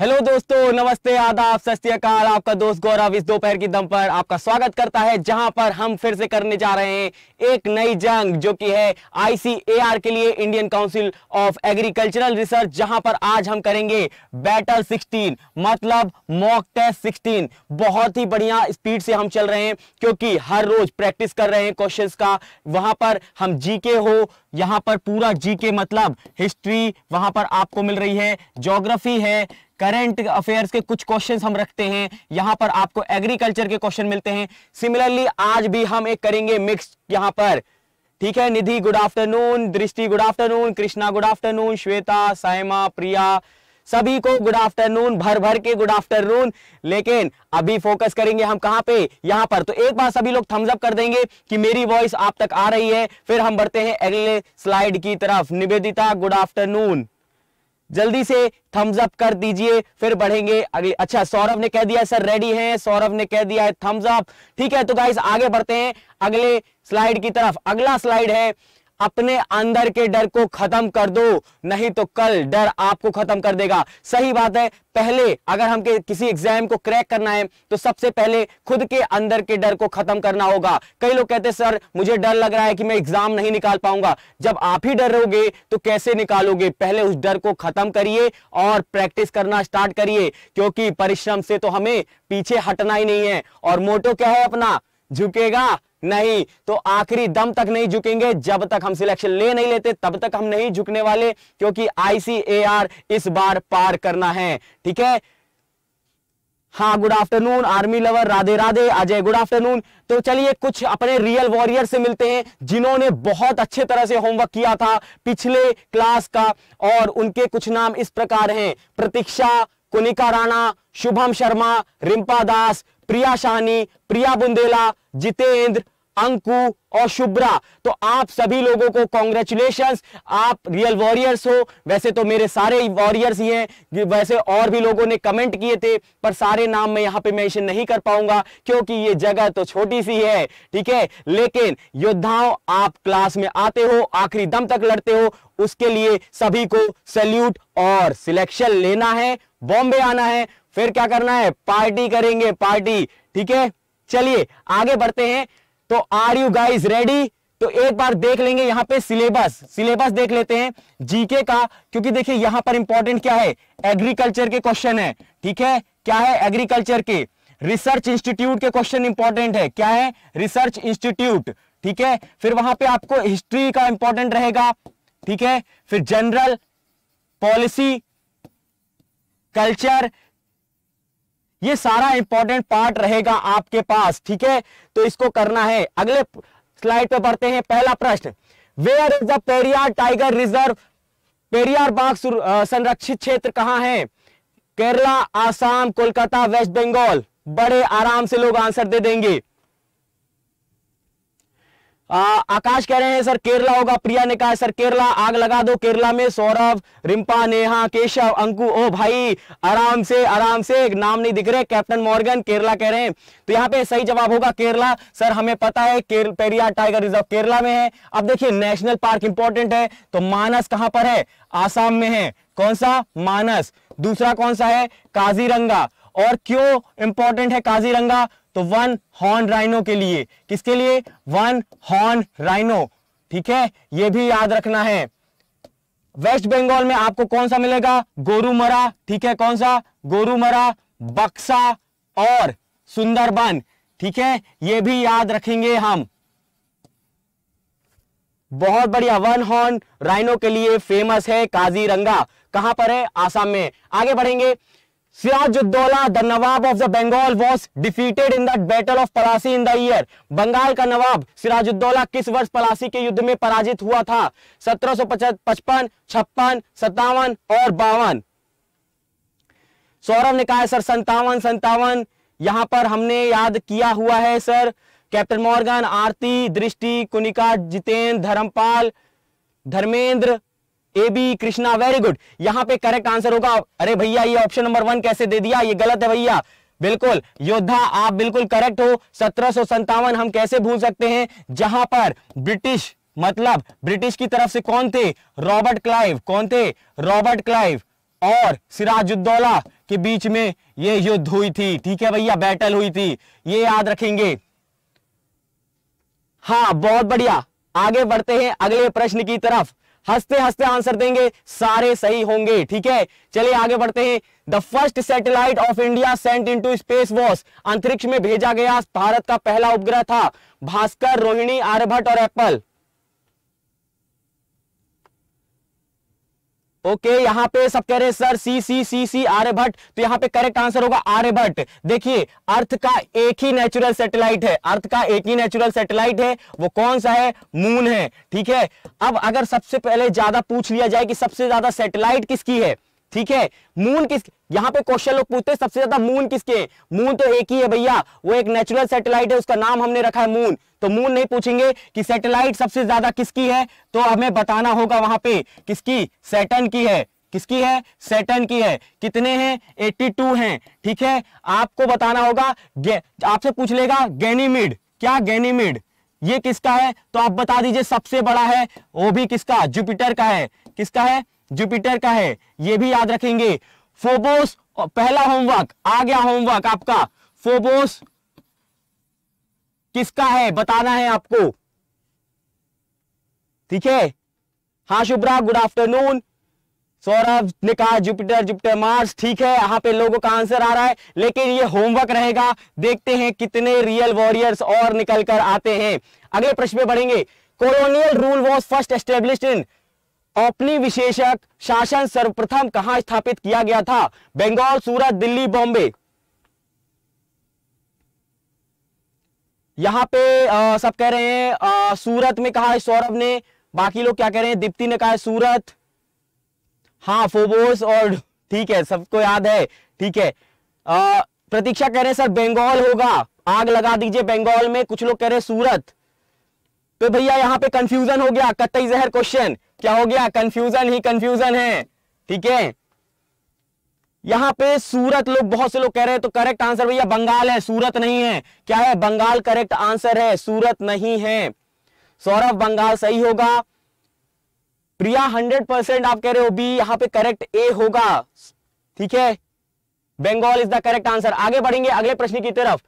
Hello दोस्तों नमस्ते आदाब सत आपका दोस्त गौरव इस दोपहर की दम पर आपका स्वागत करता है जहां पर हम फिर से करने जा रहे हैं एक नई जंग जो कि है आईसीएआर के लिए Indian council of agricultural research जहां पर आज हम करेंगे बैटल 16 मतलब मॉक टेस्ट 16 बहुत ही बढ़िया स्पीड से हम चल रहे हैं क्योंकि हर रोज प्रैक्टिस कर रहे हैं क्वेश्चन का वहां पर हम जी हो यहाँ पर पूरा जी मतलब हिस्ट्री वहां पर आपको मिल रही है जोग्राफी है करंट अफेयर्स के कुछ क्वेश्चंस हम रखते हैं यहां पर आपको एग्रीकल्चर के क्वेश्चन मिलते हैं सिमिलरली आज भी हम एक करेंगे मिक्स यहां पर ठीक है Nidhi good afternoon Drishti good afternoon Krishna good afternoon Shweta Saima Priya सभी को गुड आफ्टरनून भर भर के गुड आफ्टरनून लेकिन अभी फोकस करेंगे हम कहां पे यहां पर तो एक बार सभी लोग थम्सअप कर देंगे कि मेरी वॉइस आप तक आ रही है फिर हम बढ़ते हैं अगले स्लाइड की तरफ निवेदिता गुड आफ्टरनून जल्दी से थम्स अप कर दीजिए फिर बढ़ेंगे अगले अच्छा सौरभ ने कह दिया सर रेडी हैं सौरभ ने कह दिया है थम्स अप ठीक है तो गाइस आगे बढ़ते हैं अगले स्लाइड की तरफ अगला स्लाइड है अपने अंदर के डर को खत्म कर दो नहीं तो कल डर आपको खत्म कर देगा सही बात है पहले अगर हम के किसी एग्जाम को क्रैक करना है तो सबसे पहले खुद के अंदर के डर को खत्म करना होगा कई लोग कहते हैं सर मुझे डर लग रहा है कि मैं एग्जाम नहीं निकाल पाऊंगा जब आप ही डर रहोगे तो कैसे निकालोगे पहले उस डर को खत्म करिए और प्रैक्टिस करना स्टार्ट करिए क्योंकि परिश्रम से तो हमें पीछे हटना ही नहीं है और मोटो क्या है अपना झुकेगा नहीं तो आखिरी दम तक नहीं झुकेंगे जब तक हम सिलेक्शन ले नहीं लेते तब तक हम नहीं झुकने वाले क्योंकि आईसीएआर इस बार पार करना है ठीक है हाँ good afternoon army lover Radhe Radhe Ajay good afternoon तो चलिए कुछ अपने रियल वॉरियर से मिलते हैं जिन्होंने बहुत अच्छे तरह से होमवर्क किया था पिछले क्लास का और उनके कुछ नाम इस प्रकार हैं प्रतीक्षा कुनिका राणा शुभम शर्मा रिंपा दास प्रिया शाहनी प्रिया बुंदेला जितेंद्र अंकु और शुभ्रा तो आप सभी लोगों को कॉन्ग्रेचुलेशन आप रियल वॉरियर्स हो वैसे तो मेरे सारे वॉरियर्स ही हैं वैसे और भी लोगों ने कमेंट किए थे पर सारे नाम मैं यहां पे मेंशन नहीं कर पाऊंगा क्योंकि ये जगह तो छोटी सी है ठीक है लेकिन योद्धाओं आप क्लास में आते हो आखिरी दम तक लड़ते हो उसके लिए सभी को सल्यूट और सिलेक्शन लेना है बॉम्बे आना है फिर क्या करना है पार्टी करेंगे पार्टी ठीक है चलिए आगे बढ़ते हैं तो आर यू गाइज रेडी तो एक बार देख लेंगे यहां पे सिलेबस सिलेबस देख लेते हैं जीके का क्योंकि देखिए यहां पर इंपॉर्टेंट क्या है एग्रीकल्चर के क्वेश्चन है ठीक है क्या है एग्रीकल्चर के रिसर्च इंस्टीट्यूट के क्वेश्चन इंपॉर्टेंट है क्या है रिसर्च इंस्टीट्यूट ठीक है फिर वहां पे आपको हिस्ट्री का इंपॉर्टेंट रहेगा ठीक है फिर जनरल पॉलिसी कल्चर ये सारा इंपॉर्टेंट पार्ट रहेगा आपके पास ठीक है तो इसको करना है अगले स्लाइड पे पढ़ते हैं पहला प्रश्न where is the Periyar tiger reserve Periyar बाग संरक्षित क्षेत्र कहां है केरला आसाम कोलकाता वेस्ट बंगाल बड़े आराम से लोग आंसर दे देंगे आ, आकाश कह रहे हैं सर केरला होगा प्रिया ने कहा सर केरला आग लगा दो केरला में सौरभ रिम्पा नेहा केशव अंकु ओ भाई आराम से आराम से नाम नहीं दिख रहे कैप्टन मॉर्गन केरला कह रहे हैं तो यहाँ पे सही जवाब होगा केरला सर हमें पता है केर, पेरियार टाइगर रिजर्व केरला में है अब देखिए नेशनल पार्क इंपॉर्टेंट है तो मानस कहाँ पर है आसाम में है कौन सा मानस दूसरा कौन सा है काजीरंगा और क्यों इंपॉर्टेंट है काजीरंगा तो वन हॉर्न राइनो के लिए किसके लिए वन हॉर्न राइनो ठीक है ये भी याद रखना है वेस्ट बंगाल में आपको कौन सा मिलेगा गोरुमरा ठीक है कौन सा गोरुमरा बक्सा और सुंदरबन ठीक है ये भी याद रखेंगे हम बहुत बढ़िया वन हॉर्न राइनो के लिए फेमस है काजीरंगा कहां पर है आसाम में आगे बढ़ेंगे Sirajuddaula the nawab of the Bengal was defeated in the battle of Plassey in the year Bengal का नवाब सिराजुद्दौला किस वर्ष पलासी के युद्ध में पराजित हुआ था सत्रह सौ पचपन छप्पन सत्तावन और बावन सौरभ ने कहा सर संतावन संतावन यहां पर हमने याद किया हुआ है sir captain Morgan Aarti Drishti Kunika Jitendra Dharmpal Dharmendra A B Krishna very good यहां पे करेक्ट आंसर होगा अरे भैया ये ऑप्शन नंबर वन कैसे दे दिया ये गलत है भैया बिल्कुल योद्धा आप बिल्कुल करेक्ट हो सत्रह हम कैसे भूल सकते हैं जहां पर ब्रिटिश मतलब ब्रिटिश की तरफ से कौन थे रॉबर्ट क्लाइव कौन थे रॉबर्ट क्लाइव और सिराजुद्दौला के बीच में ये युद्ध हुई थी ठीक है भैया बैटल हुई थी ये याद रखेंगे हाँ बहुत बढ़िया आगे बढ़ते हैं अगले प्रश्न की तरफ हंसते हंसते आंसर देंगे सारे सही होंगे ठीक है चलिए आगे बढ़ते हैं the first satellite of India sent into space was अंतरिक्ष में भेजा गया भारत का पहला उपग्रह था भास्कर रोहिणी आर्यभट्ट और एप्पल ओके okay, यहाँ पे सब कह रहे हैं सर सी सी सी सी आर्यभट्ट तो यहाँ पे करेक्ट आंसर होगा आर्यभट्ट देखिए अर्थ का एक ही नेचुरल सैटेलाइट है अर्थ का एक ही नेचुरल सैटेलाइट है वो कौन सा है मून है ठीक है अब अगर सबसे पहले ज्यादा पूछ लिया जाए कि सबसे ज्यादा सैटेलाइट किसकी है ठीक है मून किस यहाँ पे क्वेश्चन लोग पूछते हैं सबसे ज्यादा मून किसके मून तो एक ही है भैया वो एक नेचुरल सैटेलाइट है उसका नाम हमने रखा है मून तो मून नहीं पूछेंगे कि सैटेलाइट सबसे ज्यादा किसकी है तो हमें बताना होगा वहां पे किसकी सैटन की है किसकी है सेटन की है कितने हैं 82 हैं ठीक है आपको बताना होगा आपसे पूछ लेगा गैनीमिड क्या गैनीमिड ये किसका है तो आप बता दीजिए सबसे बड़ा है वो भी किसका जुपिटर का है किसका है जुपिटर का है ये भी याद रखेंगे फोबोस पहला होमवर्क आ गया होमवर्क आपका फोबोस किसका है बताना है आपको ठीक है हाँ शुभ्रा गुड आफ्टरनून सौरभ ने कहा जुपिटर जुपिटर मार्स ठीक है यहां पे लोगों का आंसर आ रहा है लेकिन ये होमवर्क रहेगा देखते हैं कितने रियल वॉरियर्स और निकल कर आते हैं अगले प्रश्न पे बढ़ेंगे colonial rule was first establish in औपनी विशेषक शासन सर्वप्रथम कहां स्थापित किया गया था बंगाल सूरत दिल्ली बॉम्बे यहां पे आ, सब कह रहे हैं आ, सूरत में कहा है सौरभ ने बाकी लोग क्या कह रहे हैं दीप्ति ने कहा है सूरत हाँ फोबोस और ठीक है सबको याद है ठीक है आ, प्रतीक्षा कह रहे हैं सर बंगाल होगा आग लगा दीजिए बंगाल में कुछ लोग कह रहे हैं सूरत तो भैया यहाँ पे कंफ्यूजन हो गया कतई जहर क्वेश्चन क्या हो गया कंफ्यूजन ही कंफ्यूजन है ठीक है यहां पे सूरत लोग बहुत से लोग कह रहे हैं तो करेक्ट आंसर भैया बंगाल है सूरत नहीं है क्या है बंगाल करेक्ट आंसर है सूरत नहीं है सौरभ बंगाल सही होगा प्रिया हंड्रेड परसेंट आप कह रहे हो बी यहां पे करेक्ट ए होगा ठीक है Bengal is the correct answer आगे बढ़ेंगे अगले प्रश्न की तरफ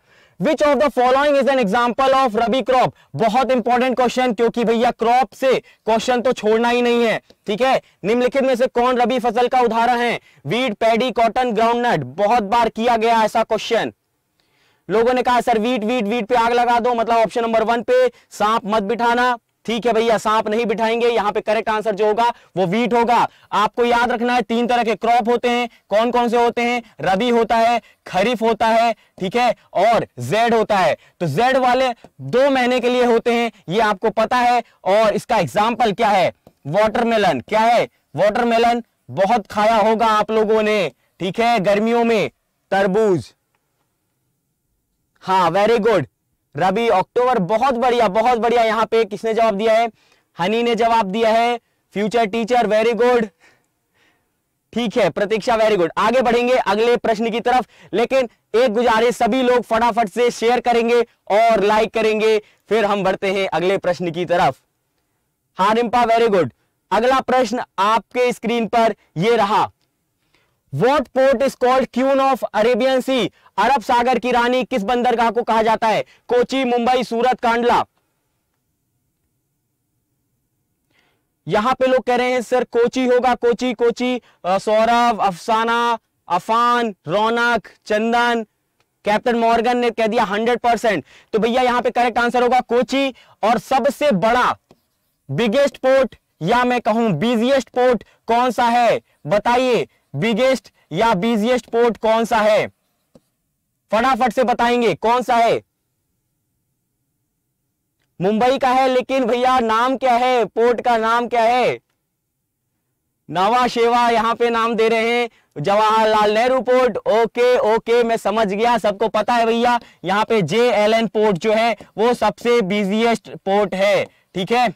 which of the following is an example of rabi crop बहुत इंपॉर्टेंट क्वेश्चन क्योंकि भैया क्रॉप से क्वेश्चन तो छोड़ना ही नहीं है ठीक है निम्नलिखित में से कौन रबी फसल का उदाहरण है वीट पैडी कॉटन ग्राउंडनट बहुत बार किया गया ऐसा क्वेश्चन लोगों ने कहा सर वीट वीट वीट पे आग लगा दो मतलब ऑप्शन नंबर वन पे सांप मत बिठाना ठीक है भैया सांप नहीं बिठाएंगे यहाँ पे करेक्ट आंसर जो होगा वो वीट होगा आपको याद रखना है तीन तरह के क्रॉप होते हैं कौन कौन से होते हैं रबी होता है खरीफ होता है ठीक है और जेड होता है तो जेड वाले दो महीने के लिए होते हैं ये आपको पता है और इसका एग्जाम्पल क्या है वॉटरमेलन क्या है वॉटरमेलन बहुत खाया होगा आप लोगों ने ठीक है गर्मियों में तरबूज हाँ वेरी गुड रबी अक्टूबर बहुत बढ़िया बहुत बढ़िया यहाँ पे किसने जवाब दिया है हनी ने जवाब दिया है फ्यूचर टीचर वेरी गुड ठीक है प्रतीक्षा वेरी गुड आगे बढ़ेंगे अगले प्रश्न की तरफ लेकिन एक गुजारे सभी लोग फटाफट से शेयर करेंगे और लाइक करेंगे फिर हम बढ़ते हैं अगले प्रश्न की तरफ हारिम्पा रिम्पा वेरी गुड अगला प्रश्न आपके स्क्रीन पर यह रहा what port is called queen of Arabian sea अरब सागर की रानी किस बंदरगाह को कहा जाता है कोची मुंबई सूरत कांडला यहां पे लोग कह रहे हैं सर कोची होगा कोची कोची सौरभ अफसाना अफान रौनक चंदन कैप्टन मॉर्गन ने कह दिया हंड्रेड परसेंट तो भैया यहां पे करेक्ट आंसर होगा कोची और सबसे बड़ा बिगेस्ट पोर्ट या मैं कहूं बिजिएस्ट पोर्ट कौन सा है बताइए बिगेस्ट या बिजिएस्ट पोर्ट कौन सा है फटाफट से बताएंगे कौन सा है मुंबई का है लेकिन भैया नाम क्या है पोर्ट का नाम क्या है नवा शेवा यहां पे नाम दे रहे हैं Jawaharlal Nehru port okay okay मैं समझ गया सबको पता है भैया यहाँ पे जे एल एन पोर्ट जो है वो सबसे बिजिएस्ट पोर्ट है ठीक है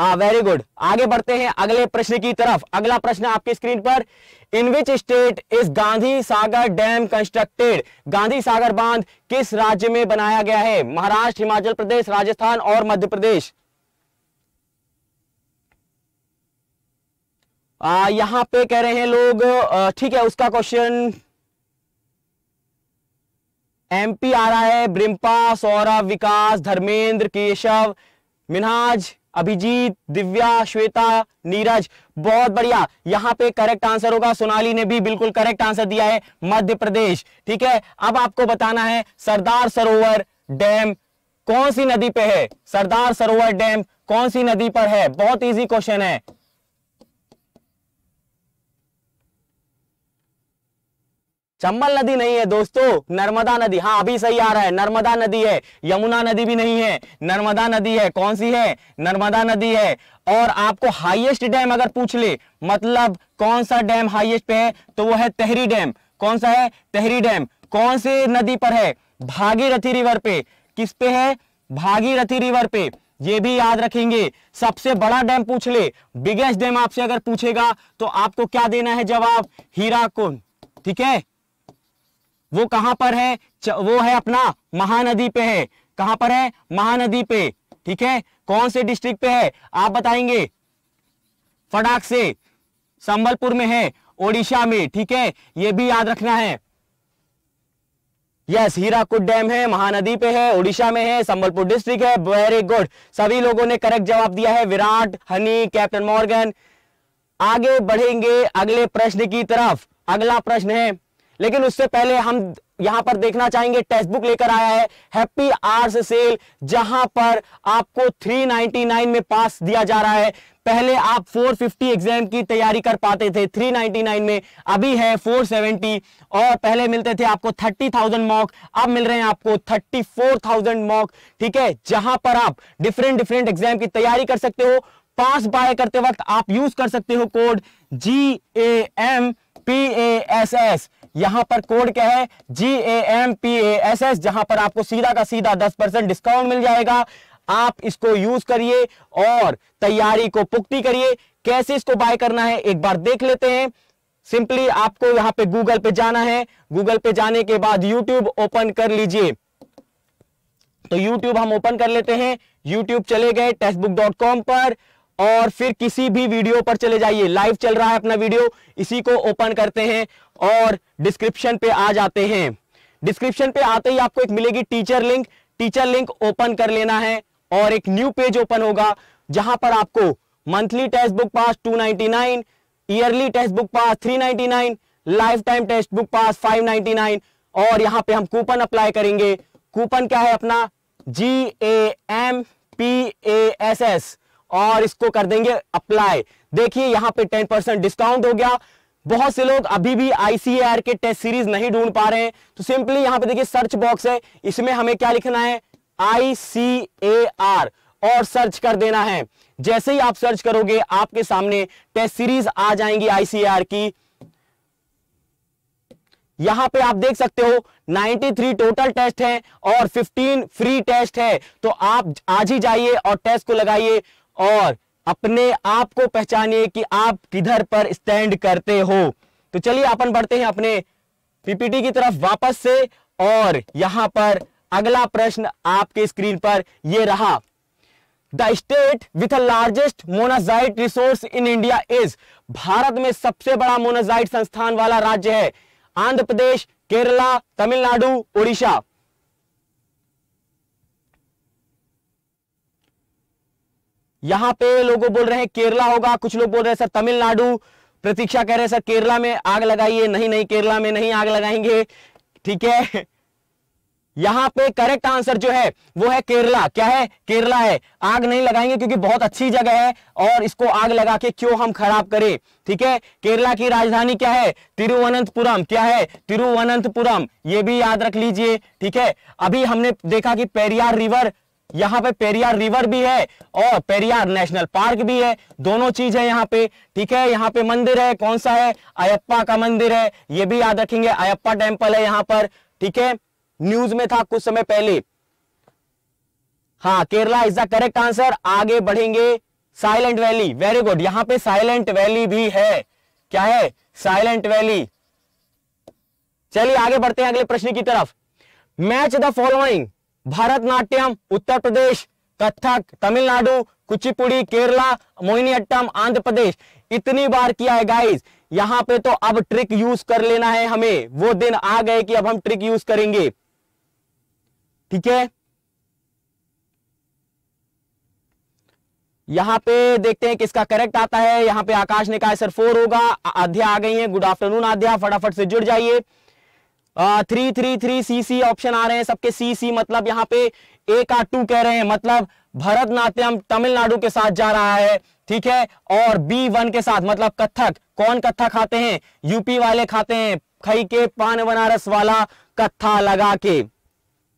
हाँ वेरी गुड आगे बढ़ते हैं अगले प्रश्न की तरफ अगला प्रश्न आपकी स्क्रीन पर in which state is Gandhi Sagar dam constructed Gandhi Sagar बांध किस राज्य में बनाया गया है महाराष्ट्र हिमाचल प्रदेश राजस्थान और मध्य प्रदेश आ, यहां पे कह रहे हैं लोग ठीक है उसका क्वेश्चन एमपी आ रहा है ब्रिम्पा सौरभ विकास धर्मेंद्र केशव मिनाज अभिजीत दिव्या श्वेता नीरज बहुत बढ़िया यहाँ पे करेक्ट आंसर होगा सोनाली ने भी बिल्कुल करेक्ट आंसर दिया है मध्य प्रदेश ठीक है अब आपको बताना है सरदार सरोवर डैम कौन सी नदी पे है सरदार सरोवर डैम कौन सी नदी पर है बहुत इजी क्वेश्चन है चंबल नदी नहीं है दोस्तों नर्मदा नदी हाँ अभी सही आ रहा है नर्मदा नदी है यमुना नदी भी नहीं है नर्मदा नदी है कौन सी है नर्मदा नदी है और आपको हाईएस्ट डैम अगर पूछ ले मतलब कौन सा डैम हाईएस्ट पे है तो वो है तेहरी डैम कौन सा है तेहरी डैम कौन सी नदी पर है भागीरथी रिवर पे किस पे है भागीरथी रिवर पे ये भी याद रखेंगे सबसे बड़ा डैम पूछ ले बिगेस्ट डैम आपसे अगर पूछेगा तो आपको क्या देना है जवाब हीरा ठीक है वो कहां पर है वो है अपना महानदी पे है कहां पर है महानदी पे ठीक है कौन से डिस्ट्रिक्ट पे है आप बताएंगे फटाक से संबलपुर में है ओडिशा में ठीक है ये भी याद रखना है यस हीराकुट डैम है महानदी पे है उड़ीसा में है संबलपुर डिस्ट्रिक्ट है वेरी गुड सभी लोगों ने करेक्ट जवाब दिया है विराट हनी कैप्टन मॉर्गन आगे बढ़ेंगे अगले प्रश्न की तरफ अगला प्रश्न है लेकिन उससे पहले हम यहां पर देखना चाहेंगे टेक्स्ट बुक लेकर आया है हैप्पी आर्स सेल जहां पर आपको 399 में पास दिया जा रहा है पहले आप 450 एग्जाम की तैयारी कर पाते थे 399 में अभी है 470 और पहले मिलते थे आपको 30,000 मॉक अब मिल रहे हैं आपको 34,000 मॉक ठीक है जहां पर आप डिफरेंट डिफरेंट एग्जाम की तैयारी कर सकते हो पास बाय करते वक्त आप यूज कर सकते हो code G A M P A S S यहां पर कोड क्या है G A M P A S S जहां पर आपको सीधा का सीधा दस परसेंट डिस्काउंट मिल जाएगा आप इसको यूज करिए और तैयारी को पुख्ती करिए कैसे इसको बाय करना है एक बार देख लेते हैं सिंपली आपको यहां पे गूगल पे जाना है गूगल पे जाने के बाद यूट्यूब ओपन कर लीजिए तो यूट्यूब हम ओपन कर लेते हैं यूट्यूब चले गए बुक डॉट कॉम पर और फिर किसी भी वीडियो पर चले जाइए लाइव चल रहा है अपना वीडियो इसी को ओपन करते हैं और डिस्क्रिप्शन पे आ जाते हैं डिस्क्रिप्शन पे आते ही आपको एक मिलेगी teacher link teacher link open कर लेना है और एक न्यू पेज ओपन होगा जहां पर आपको monthly text book pass 299 yearly text book pass 399 life time text book pass 599 और यहां पे हम कूपन अप्लाई करेंगे कूपन क्या है अपना G A M P A S S और इसको कर देंगे अप्लाई देखिए यहां पे टेन परसेंट डिस्काउंट हो गया बहुत से लोग अभी भी आईसीएर के टेस्ट सीरीज नहीं ढूंढ पा रहे हैं तो सिंपली यहां पे देखिए सर्च बॉक्स है इसमें हमें क्या लिखना है आई सी ए आर और सर्च कर देना है जैसे ही आप सर्च करोगे आपके सामने टेस्ट सीरीज आ जाएंगी आईसीएर की यहां पे आप देख सकते हो 93 टोटल टेस्ट हैं और 15 फ्री टेस्ट है तो आप आज ही जाइए और टेस्ट को लगाइए और अपने आप को पहचानिए कि आप किधर पर स्टैंड करते हो तो चलिए अपन बढ़ते हैं अपने पीपीटी की तरफ वापस से और यहां पर अगला प्रश्न आपके स्क्रीन पर यह रहा the state with largest monazite resource in India is भारत में सबसे बड़ा मोनाजाइट संस्थान वाला राज्य है आंध्र प्रदेश केरला तमिलनाडु उड़ीसा यहाँ पे लोगों बोल रहे हैं केरला होगा कुछ लोग बोल रहे हैं सर तमिलनाडु प्रतीक्षा कह रहे हैं सर केरला में आग लगाइए नहीं नहीं केरला में नहीं आग लगाएंगे ठीक है यहाँ पे करेक्ट आंसर जो है वो है केरला क्या है केरला है आग नहीं लगाएंगे क्योंकि बहुत अच्छी जगह है और इसको आग लगा के क्यों हम खराब करें ठीक है केरला की राजधानी क्या है तिरुवनंतपुरम क्या है तिरुवनंतपुरम ये भी याद रख लीजिए ठीक है अभी हमने देखा कि पेरियार रिवर यहाँ पे पेरियार रिवर भी है और पेरियार नेशनल पार्क भी है दोनों चीज है यहाँ पे ठीक है यहाँ पे मंदिर है कौन सा है अयप्पा का मंदिर है ये भी याद रखेंगे अयप्पा टेम्पल है यहाँ पर ठीक है न्यूज में था कुछ समय पहले हाँ Kerala is the correct answer आगे बढ़ेंगे साइलेंट वैली वेरी गुड यहाँ पे साइलेंट वैली भी है क्या है साइलेंट वैली चलिए आगे बढ़ते हैं अगले प्रश्न की तरफ match the following Bharatanatyam Uttar Pradesh Kathak Tamil Nadu Kuchipudi Kerala अट्टम आंध्र प्रदेश इतनी बार किया है गाइज यहां पे तो अब ट्रिक यूज कर लेना है हमें वो दिन आ गए कि अब हम ट्रिक यूज करेंगे ठीक है यहां पे देखते हैं किसका करेक्ट आता है यहां पे आकाश ने कहा सर फोर होगा आध्या आ गई है गुड आफ्टरनून आध्या फटाफट से जुड़ जाइए three three three C C option आ रहे हैं सबके सी सी मतलब यहाँ पे ए का टू कह रहे हैं मतलब भरतनाट्यम तमिलनाडु के साथ जा रहा है ठीक है और बी वन के साथ मतलब कथक कौन कथक खाते हैं यूपी वाले खाते हैं खई के पान बनारस वाला कथा लगा के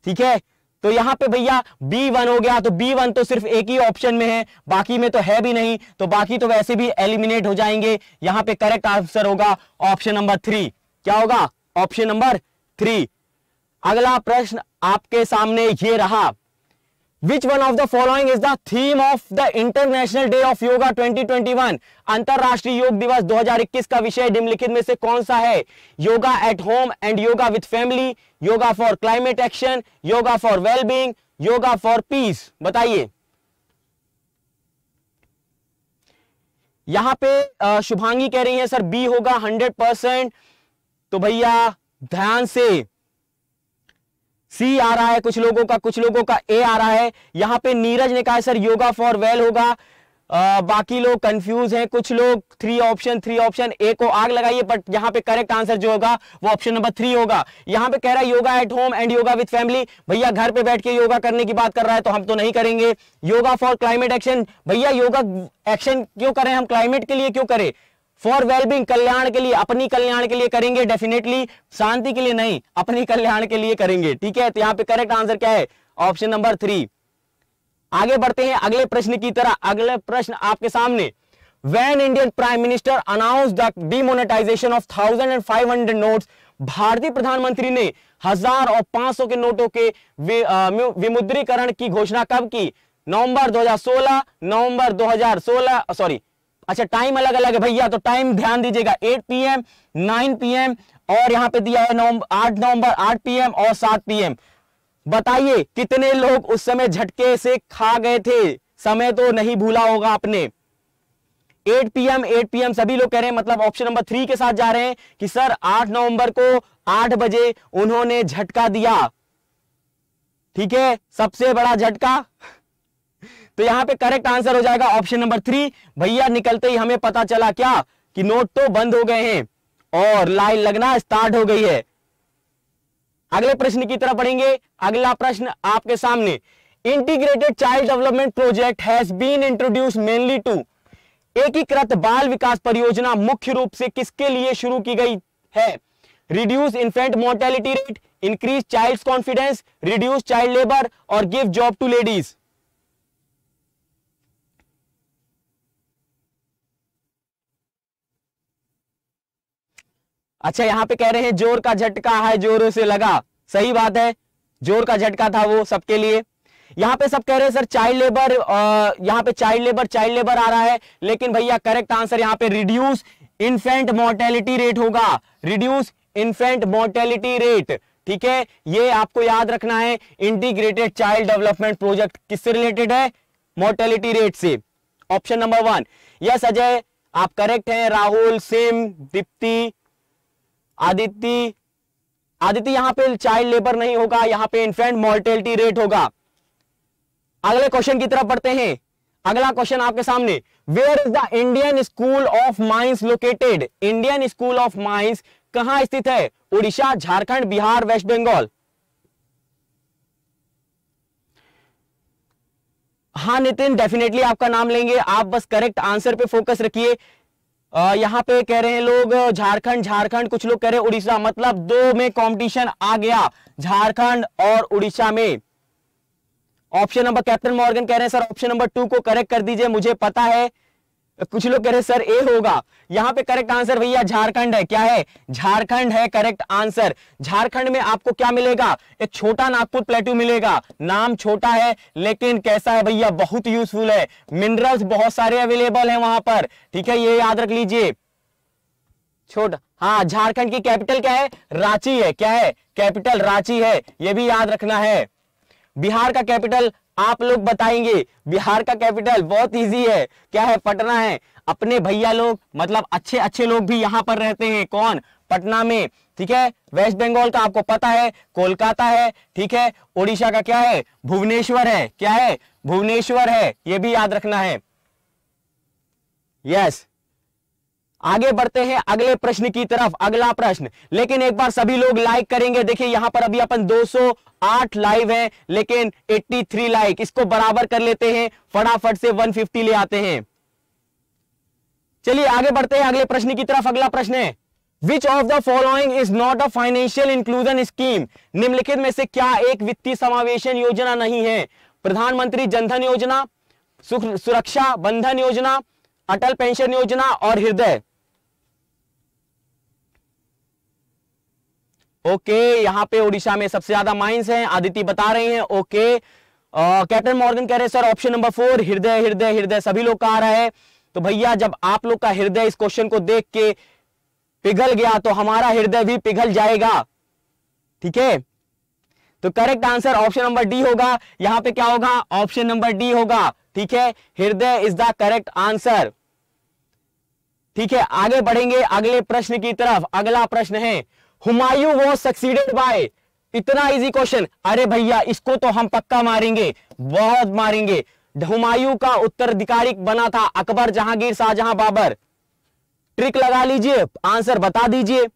ठीक है तो यहां पे भैया बी वन हो गया तो बी वन तो सिर्फ एक ही ऑप्शन में है बाकी में तो है भी नहीं तो बाकी तो वैसे भी एलिमिनेट हो जाएंगे यहां पे करेक्ट आंसर होगा ऑप्शन नंबर थ्री क्या होगा ऑप्शन नंबर थ्री अगला प्रश्न आपके सामने ये रहा which one of the following is the theme of the international day of yoga 2021 अंतरराष्ट्रीय योग दिवस 2021 का विषय निम्नलिखित में से कौन सा है yoga at home and yoga with family yoga for climate action yoga for wellbeing yoga for peace बताइए यहां पे शुभांगी कह रही है सर बी होगा हंड्रेड परसेंट तो भैया ध्यान से सी आ रहा है कुछ लोगों का कुछ लोगों का ए आ रहा है यहां पे नीरज ने कहा सर योगा फॉर वेल होगा आ, बाकी लोग कंफ्यूज हैं कुछ लोग three option three option A को आग लगाइए बट यहाँ पे करेक्ट आंसर जो होगा वो ऑप्शन नंबर थ्री होगा यहाँ पे कह रहा है yoga at home and yoga with family भैया घर पे बैठ के योगा करने की बात कर रहा है तो हम तो नहीं करेंगे योगा फॉर क्लाइमेट एक्शन भैया योगा एक्शन क्यों करें हम क्लाइमेट के लिए क्यों करें फॉर वेलबिंग कल्याण के लिए अपनी कल्याण के लिए करेंगे डेफिनेटली शांति के लिए नहीं अपनी कल्याण के लिए करेंगे ठीक है तो यहां पे करेक्ट आंसर क्या है ऑप्शन नंबर थ्री आगे बढ़ते हैं अगले प्रश्न की तरह अगले प्रश्न आपके सामने when Indian prime minister announce the demonetization of thousand and five hundred note भारतीय प्रधानमंत्री ने हजार और पांच सौ के नोटों के विमुद्रीकरण की घोषणा कब की नवंबर 2016 नवंबर 2016 सॉरी अच्छा टाइम अलग अलग है भैया तो टाइम ध्यान दीजिएगा 8 पीएम 9 पीएम और यहाँ पे दिया है नवंबर आठ नवंबर 8 पीएम और 7 पीएम बताइए कितने लोग उस समय झटके से खा गए थे समय तो नहीं भूला होगा आपने 8 पीएम 8 पीएम सभी लोग कह रहे हैं मतलब ऑप्शन नंबर थ्री के साथ जा रहे हैं कि सर 8 नवंबर को 8 बजे उन्होंने झटका दिया ठीक है सबसे बड़ा झटका तो यहाँ पे करेक्ट आंसर हो जाएगा ऑप्शन नंबर थ्री भैया निकलते ही हमें पता चला क्या कि नोट तो बंद हो गए हैं और लाइन लगना स्टार्ट हो गई है अगले प्रश्न की तरफ पढ़ेंगे अगला प्रश्न आपके सामने integrated child development project has been introduce mainly to एकीकृत बाल विकास परियोजना मुख्य रूप से किसके लिए शुरू की गई है reduce infant mortality rate increase child confidence reduce child labour और गिव जॉब टू लेडीज अच्छा यहाँ पे कह रहे हैं जोर का झटका है जोरों से लगा सही बात है जोर का झटका था वो सबके लिए यहाँ पे सब कह रहे हैं सर चाइल्ड लेबर यहाँ पे चाइल्ड लेबर चाइल्ड लेबर आ रहा है लेकिन भैया करेक्ट आंसर यहाँ पे रिड्यूस इन्फेंट मोर्टेलिटी रेट होगा रिड्यूस इन्फेंट मोर्टेलिटी रेट ठीक है ये आपको याद रखना है इंटीग्रेटेड चाइल्ड डेवलपमेंट प्रोजेक्ट किससे रिलेटेड है मोर्टेलिटी रेट से option number one yes Ajay आप करेक्ट हैं राहुल सिम दीप्ति आदित्य आदित्य यहां पे चाइल्ड लेबर नहीं होगा यहां पे इन्फेंट मोर्टेलिटी रेट होगा अगले क्वेश्चन की तरफ पढ़ते हैं अगला क्वेश्चन आपके सामने where is the Indian school of mines located Indian school of mines कहां स्थित है उड़ीसा झारखंड बिहार वेस्ट बंगाल हाँ नितिन डेफिनेटली आपका नाम लेंगे आप बस करेक्ट आंसर पे फोकस रखिए यहाँ पे कह रहे हैं लोग झारखंड झारखंड कुछ लोग कह रहे हैं उड़ीसा मतलब दो में कंपटीशन आ गया झारखंड और उड़ीसा में ऑप्शन नंबर कैप्टन मॉर्गन कह रहे हैं सर ऑप्शन नंबर टू को करेक्ट कर दीजिए मुझे पता है कुछ लोग कह रहे सर ए होगा यहाँ पे करेक्ट आंसर भैया झारखंड है क्या है झारखंड है करेक्ट आंसर झारखंड में आपको क्या मिलेगा एक छोटा नागपुर प्लेटू मिलेगा नाम छोटा है लेकिन कैसा है भैया बहुत यूजफुल है मिनरल्स बहुत सारे अवेलेबल है वहां पर ठीक है ये याद रख लीजिए छोटा हाँ झारखंड की कैपिटल क्या है रांची है क्या है कैपिटल रांची है ये भी याद रखना है बिहार का कैपिटल आप लोग बताएंगे बिहार का कैपिटल बहुत इजी है क्या है पटना है अपने भैया लोग मतलब अच्छे अच्छे लोग भी यहाँ पर रहते हैं कौन पटना में ठीक है वेस्ट बंगाल का आपको पता है कोलकाता है ठीक है ओडिशा का क्या है भुवनेश्वर है क्या है भुवनेश्वर है ये भी याद रखना है यस yes. आगे बढ़ते हैं अगले प्रश्न की तरफ अगला प्रश्न लेकिन एक बार सभी लोग लाइक करेंगे देखिए यहां पर अभी अपन 208 लाइव है लेकिन 83 लाइक इसको बराबर कर लेते हैं फटाफट से 150 ले आते हैं चलिए आगे बढ़ते हैं अगले प्रश्न की तरफ अगला प्रश्न है which of the following is not a financial inclusion scheme निम्नलिखित में से क्या एक वित्तीय समावेशन योजना नहीं है प्रधानमंत्री जनधन योजना सुरक्षा बंधन योजना अटल पेंशन योजना और हृदय ओके यहाँ पे ओडिशा में सबसे ज्यादा माइंस हैं आदित्य बता रहे हैं ओके कैप्टन मॉर्गन कह रहे हैं सर ऑप्शन नंबर फोर हृदय हृदय हृदय सभी लोग का आ रहा है तो भैया जब आप लोग का हृदय इस क्वेश्चन को देख के पिघल गया तो हमारा हृदय भी पिघल जाएगा ठीक है तो correct answer option number D होगा यहां पे क्या होगा ऑप्शन नंबर डी होगा ठीक है हृदय इज द करेक्ट आंसर ठीक है आगे बढ़ेंगे अगले प्रश्न की तरफ अगला प्रश्न है हुमायूं वॉज सक्सीडेड बाय इतना इजी क्वेश्चन अरे भैया इसको तो हम पक्का मारेंगे बहुत मारेंगे हुमायूं का उत्तराधिकारी बना था अकबर जहांगीर शाहजहां बाबर ट्रिक लगा लीजिए आंसर बता दीजिए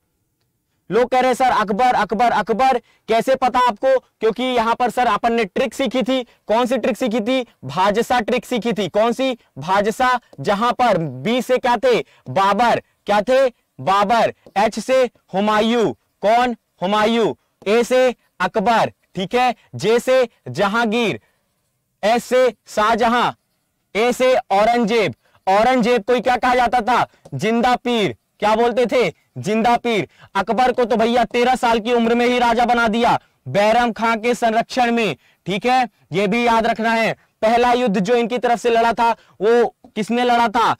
लोग कह रहे सर अकबर अकबर अकबर कैसे पता आपको क्योंकि यहां पर सर अपन ने ट्रिक सीखी थी कौन सी ट्रिक सीखी थी भाजसा ट्रिक सीखी थी कौन सी भाजसा जहां पर बी से क्या थे बाबर क्या थे बाबर एच से हुमायूं कौन हुमायूं ए से अकबर ठीक है जे से जहांगीर एस से शाहजहां ए से औरंगजेब औरंगजेब को क्या कहा जाता था जिंदा पीर क्या बोलते थे जिंदा पीर अकबर को तो भैया तेरह साल की उम्र में ही राजा बना दिया बैरम खां के संरक्षण में ठीक है यह भी याद रखना है पहला युद्ध जो इनकी तरफ से लड़ा था वो किसने लड़ा था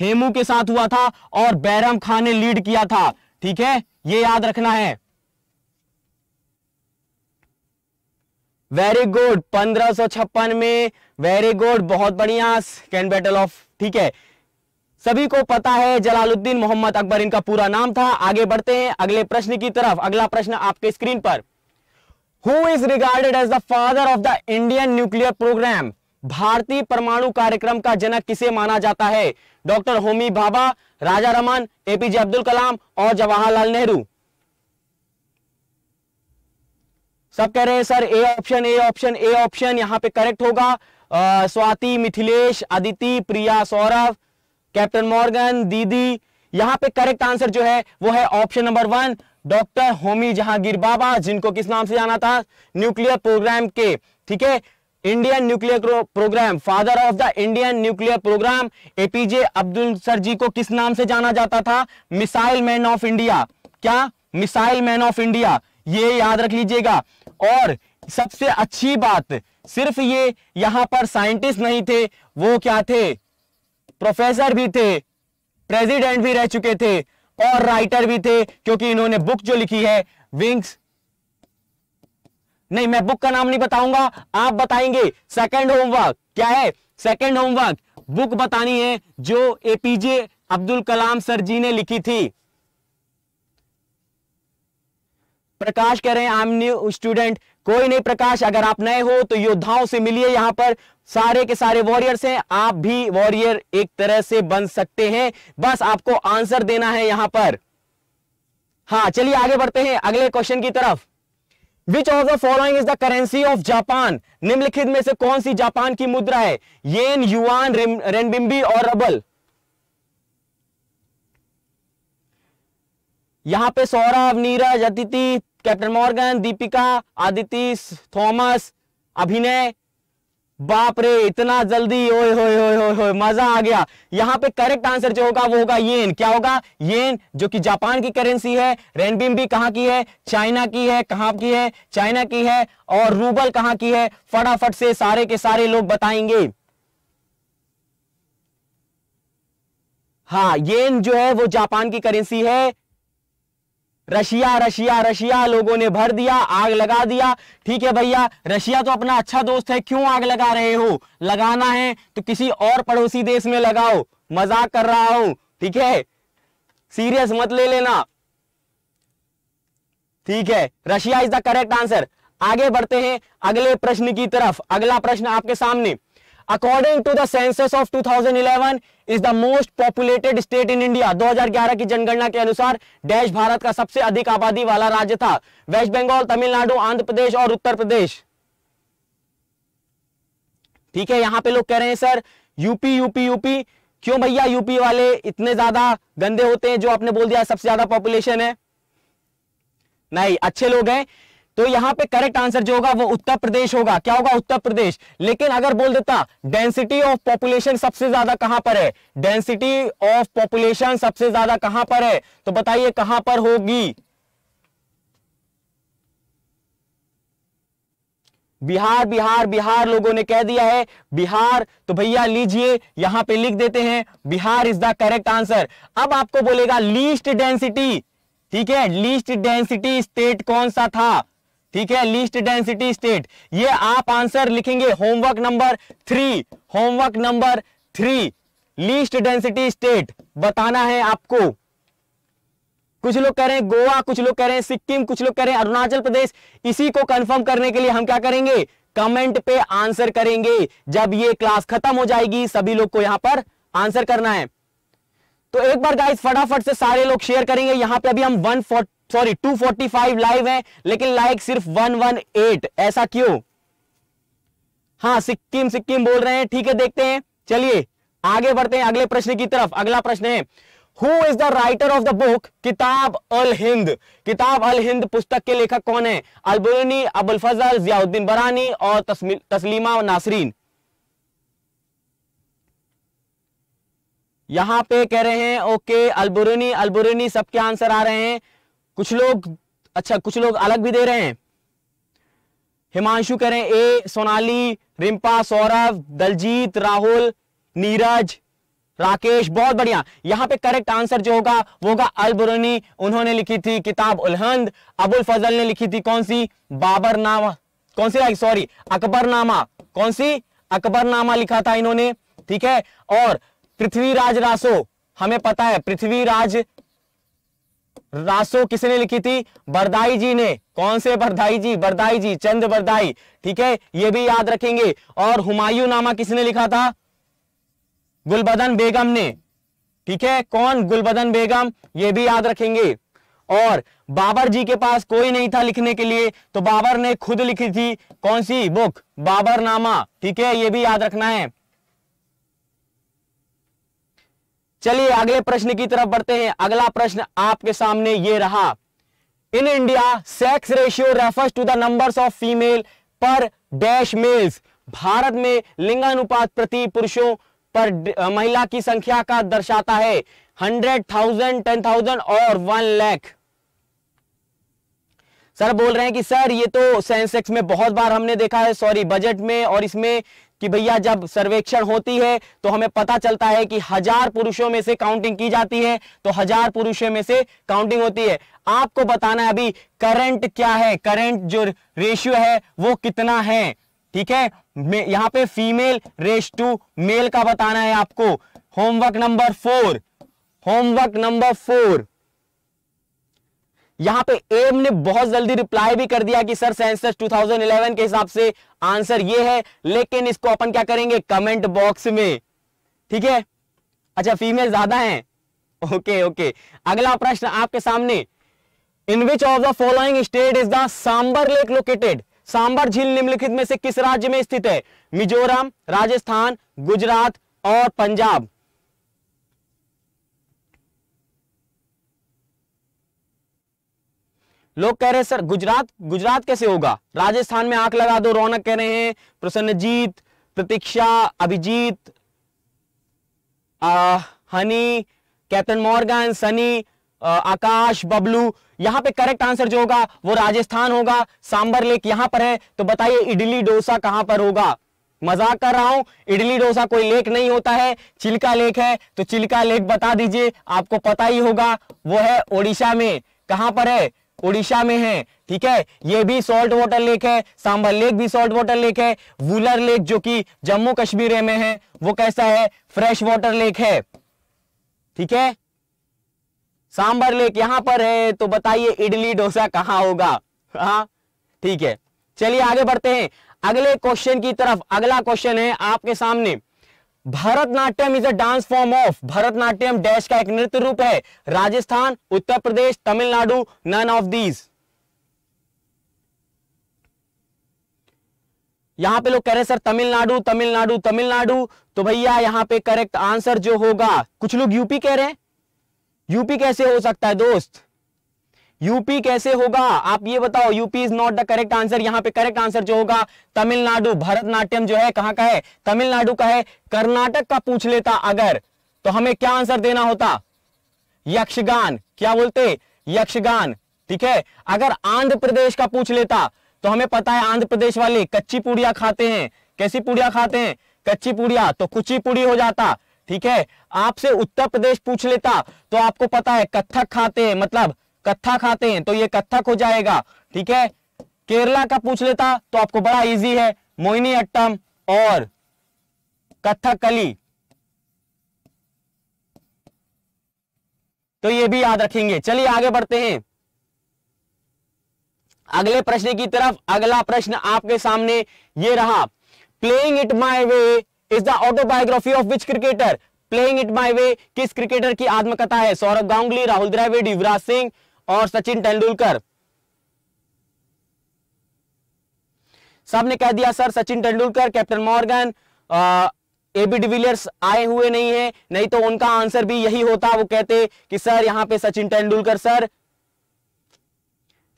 हेमू के साथ हुआ था और बैरम खान ने लीड किया था ठीक है ये याद रखना है वेरी गुड पंद्रह में वेरी गुड बहुत बढ़िया कैन बैटल ऑफ ठीक है सभी को पता है जलालुद्दीन मोहम्मद अकबर इनका पूरा नाम था आगे बढ़ते हैं अगले प्रश्न की तरफ अगला प्रश्न आपके स्क्रीन पर who is regarded as the father of the Indian nuclear program भारतीय परमाणु कार्यक्रम का जनक किसे माना जाता है डॉक्टर होमी भाभा राजा रमन एपीजे अब्दुल कलाम और जवाहरलाल नेहरू सब कह रहे हैं sir A option A option A option यहां पे करेक्ट होगा स्वाति मिथिलेश अदिति प्रिया सौरभ कैप्टन मॉर्गन दीदी यहां पे करेक्ट आंसर जो है वो है option number one doctor Homi Jahangir Bhabha जिनको किस नाम से जाना था न्यूक्लियर प्रोग्राम के ठीक है Indian nuclear program father of the Indian nuclear program APJ Abdul sir ji को किस नाम से जाना जाता था मिसाइल मैन ऑफ इंडिया क्या मिसाइल मैन ऑफ इंडिया ये याद रख लीजिएगा और सबसे अच्छी बात सिर्फ ये यहां पर साइंटिस्ट नहीं थे वो क्या थे प्रोफेसर भी थे प्रेसिडेंट भी रह चुके थे और राइटर भी थे क्योंकि इन्होंने बुक जो लिखी है विंग्स नहीं मैं बुक का नाम नहीं बताऊंगा आप बताएंगे सेकंड होमवर्क क्या है सेकंड होमवर्क बुक बतानी है जो एपीजे अब्दुल कलाम सर जी ने लिखी थी प्रकाश कह रहे हैं आई एम न्यू स्टूडेंट कोई नहीं प्रकाश अगर आप नए हो तो योद्धाओं से मिलिए यहां पर सारे के सारे वॉरियर्स हैं आप भी वॉरियर एक तरह से बन सकते हैं बस आपको आंसर देना है यहां पर हाँ चलिए आगे बढ़ते हैं अगले क्वेश्चन की तरफ which of the following is the currency of Japan निम्नलिखित में से कौन सी जापान की मुद्रा है येन युआन रेनबिम्बी और रबल यहां पे Saurabh Neeraj Atithi captain Morgan Deepika Aditi Thomas Abhinay बाप रे इतना जल्दी ओए होए होए होए होए मजा आ गया यहाँ पे करेक्ट आंसर जो होगा वो होगा येन क्या होगा येन जो कि जापान की करेंसी है रेनबिम भी कहाँ की है चाइना की है कहाँ की है चाइना की है और रूबल कहाँ की है फटाफट से सारे के सारे लोग बताएंगे हाँ येन जो है वो जापान की करेंसी है रशिया रशिया रशिया लोगों ने भर दिया आग लगा दिया ठीक है भैया रशिया तो अपना अच्छा दोस्त है क्यों आग लगा रहे हो लगाना है तो किसी और पड़ोसी देश में लगाओ मजाक कर रहा हूं ठीक है सीरियस मत ले लेना ठीक है Russia is the correct answer आगे बढ़ते हैं अगले प्रश्न की तरफ अगला प्रश्न आपके सामने according to the census of 2011 is the most populated state in India 2011 की जनगणना के अनुसार डैश भारत का सबसे अधिक आबादी वाला राज्य था वेस्ट बंगाल तमिलनाडु आंध्र प्रदेश और उत्तर प्रदेश ठीक है यहां पे लोग कह रहे हैं सर यूपी यूपी यूपी क्यों भैया यूपी वाले इतने ज्यादा गंदे होते हैं जो आपने बोल दिया सबसे ज्यादा पॉपुलेशन है नहीं अच्छे लोग हैं तो यहां पे करेक्ट आंसर जो होगा वो उत्तर प्रदेश होगा क्या होगा उत्तर प्रदेश लेकिन अगर बोल देता डेंसिटी ऑफ पॉपुलेशन सबसे ज्यादा कहां पर है डेंसिटी ऑफ पॉपुलेशन सबसे ज्यादा कहां पर है तो बताइए कहां पर होगी बिहार बिहार बिहार लोगों ने कह दिया है बिहार तो भैया लीजिए यहां पे लिख देते हैं Bihar is the correct answer अब आपको बोलेगा लीस्ट डेंसिटी ठीक है लीस्ट डेंसिटी स्टेट कौन सा था ठीक है लीस्ट डेंसिटी स्टेट ये आप आंसर लिखेंगे homework number three homework number three least density state बताना है आपको कुछ लोग कह रहे हैं गोवा कुछ लोग कह रहे हैं सिक्किम कुछ लोग कह रहे हैं अरुणाचल प्रदेश इसी को कंफर्म करने के लिए हम क्या करेंगे कमेंट पे आंसर करेंगे जब ये क्लास खत्म हो जाएगी सभी लोग को यहां पर आंसर करना है तो एक बार गाइस फटाफट से सारे लोग शेयर करेंगे यहां पे अभी हम 140 सॉरी 245 लाइव है लेकिन लाइक सिर्फ 118 ऐसा क्यों हाँ सिक्किम सिक्किम बोल रहे हैं ठीक है देखते हैं चलिए आगे बढ़ते हैं अगले प्रश्न की तरफ अगला प्रश्न है who is the writer of the book किताब अल हिंद किताब अल हिंद पुस्तक के लेखक कौन है अलबुलनी अबुल फजल जियाउद्दीन बरानी और तस्लीमा नासरीन यहां पे कह रहे हैं ओके अलबुरनी अलबुरनी सबके आंसर आ रहे हैं कुछ लोग अच्छा कुछ लोग अलग भी दे रहे हैं हिमांशु कह रहे हैं ए सोनाली रिम्पा सौरभ दलजीत राहुल नीरज राकेश बहुत बढ़िया यहां पे करेक्ट आंसर जो होगा वो होगा अलबरुनी उन्होंने लिखी थी किताब उलहंद अबुल फजल ने लिखी थी कौन सी बाबरनामा कौन सी सॉरी अकबरनामा कौन सी अकबरनामा लिखा था इन्होंने ठीक है और पृथ्वीराज रासो हमें पता है पृथ्वीराज रासो किसने लिखी थी बरदाई जी ने कौन से बरदाई जी बरदाई जी चंद बरदाई ठीक है ये भी याद रखेंगे और हुमायूं नामा किसने लिखा था गुलबदन बेगम ने ठीक है कौन गुलबदन बेगम ये भी याद रखेंगे और बाबर जी के पास कोई नहीं था लिखने के लिए तो बाबर ने खुद लिखी थी कौन सी बुक बाबरनामा ठीक है ये भी याद रखना है चलिए अगले प्रश्न की तरफ बढ़ते हैं अगला प्रश्न आपके सामने ये रहा in India sex ratio refers to the numbers of female per dash males भारत में लिंगानुपात प्रति पुरुषों पर महिला की संख्या का दर्शाता है हंड्रेड थाउजेंड टेन थाउजेंड और वन लैख सर बोल रहे हैं कि सर ये तो सेंसेक्स में बहुत बार हमने देखा है सॉरी बजट में और इसमें कि भैया जब सर्वेक्षण होती है तो हमें पता चलता है कि हजार पुरुषों में से काउंटिंग की जाती है तो हजार पुरुषों में से काउंटिंग होती है आपको बताना है अभी करंट क्या है करंट जो रेशियो है वो कितना है ठीक है यहां पे फीमेल रेश टू मेल का बताना है आपको homework number four homework number four यहां पे एम ने बहुत जल्दी रिप्लाई भी कर दिया कि सर सेंसस 2011 के हिसाब से आंसर ये है लेकिन इसको अपन क्या करेंगे कमेंट बॉक्स में ठीक है अच्छा फीमेल ज्यादा है ओके ओके अगला प्रश्न आपके सामने in which of the following state is the Sambhar lake located Sambhar झील निम्नलिखित में से किस राज्य में स्थित है मिजोरम राजस्थान गुजरात और पंजाब लोग कह रहे हैं सर गुजरात गुजरात कैसे होगा राजस्थान में आंख लगा दो रौनक कह रहे हैं प्रसन्नजीत प्रतीक्षा अभिजीत आ, हनी कैप्टन मॉर्गन सनी आकाश बबलू यहाँ पे करेक्ट आंसर जो होगा वो राजस्थान होगा सांबर लेक यहां पर है तो बताइए इडली डोसा कहाँ पर होगा मजाक कर रहा हूं इडली डोसा कोई लेक नहीं होता है चिल्का लेक है तो चिल्का लेक बता दीजिए आपको पता ही होगा वो है ओडिशा में कहां पर है ओडिशा में है ठीक है ये भी सॉल्ट वाटर लेक है सांबर लेक भी सॉल्ट वाटर लेक है वुलर लेक जो कि जम्मू कश्मीर में है वो कैसा है फ्रेश वाटर लेक है ठीक है सांबर लेक यहां पर है तो बताइए इडली डोसा कहां होगा हाँ ठीक है चलिए आगे बढ़ते हैं अगले क्वेश्चन की तरफ अगला क्वेश्चन है आपके सामने Bharatanatyam is a dance form of Bharatanatyam dash का एक नृत्य रूप है Rajasthan Uttar Pradesh Tamil Nadu none of these यहां पे लोग कह रहे हैं सर तमिलनाडु तमिलनाडु तमिलनाडु तो भैया यहां पे करेक्ट आंसर जो होगा कुछ लोग यूपी कह रहे हैं यूपी कैसे हो सकता है दोस्त यूपी कैसे होगा आप ये बताओ UP is not the correct answer यहां पे करेक्ट आंसर जो होगा तमिलनाडु भरतनाट्यम जो है कहां का है तमिलनाडु का है कर्नाटक का पूछ लेता अगर तो हमें क्या आंसर देना होता यक्षगान क्या बोलते यक्षगान ठीक है अगर आंध्र प्रदेश का पूछ लेता तो हमें पता है आंध्र प्रदेश वाले कच्ची पुड़िया खाते हैं कैसी पुड़िया खाते हैं कच्ची पुड़िया तो कुची पुड़ी हो जाता ठीक है आपसे उत्तर प्रदेश पूछ लेता तो आपको पता है कथक खाते हैं मतलब कत्था खाते हैं तो ये कत्थक हो जाएगा ठीक है केरला का पूछ लेता तो आपको बड़ा इजी है मोहिनी अट्टम और कथकली तो ये भी याद रखेंगे चलिए आगे बढ़ते हैं अगले प्रश्न की तरफ अगला प्रश्न आपके सामने ये रहा playing it my way is the autobiography of which cricketer playing it my way किस क्रिकेटर की आत्मकथा है सौरभ गांगुली राहुल द्रविड युवराज सिंह और सचिन तेंदुलकर सबने कह दिया sir Sachin Tendulkar captain Morgan AB de Villiers आए हुए नहीं है नहीं तो उनका आंसर भी यही होता वो कहते कि सर यहां पे सचिन तेंदुलकर सर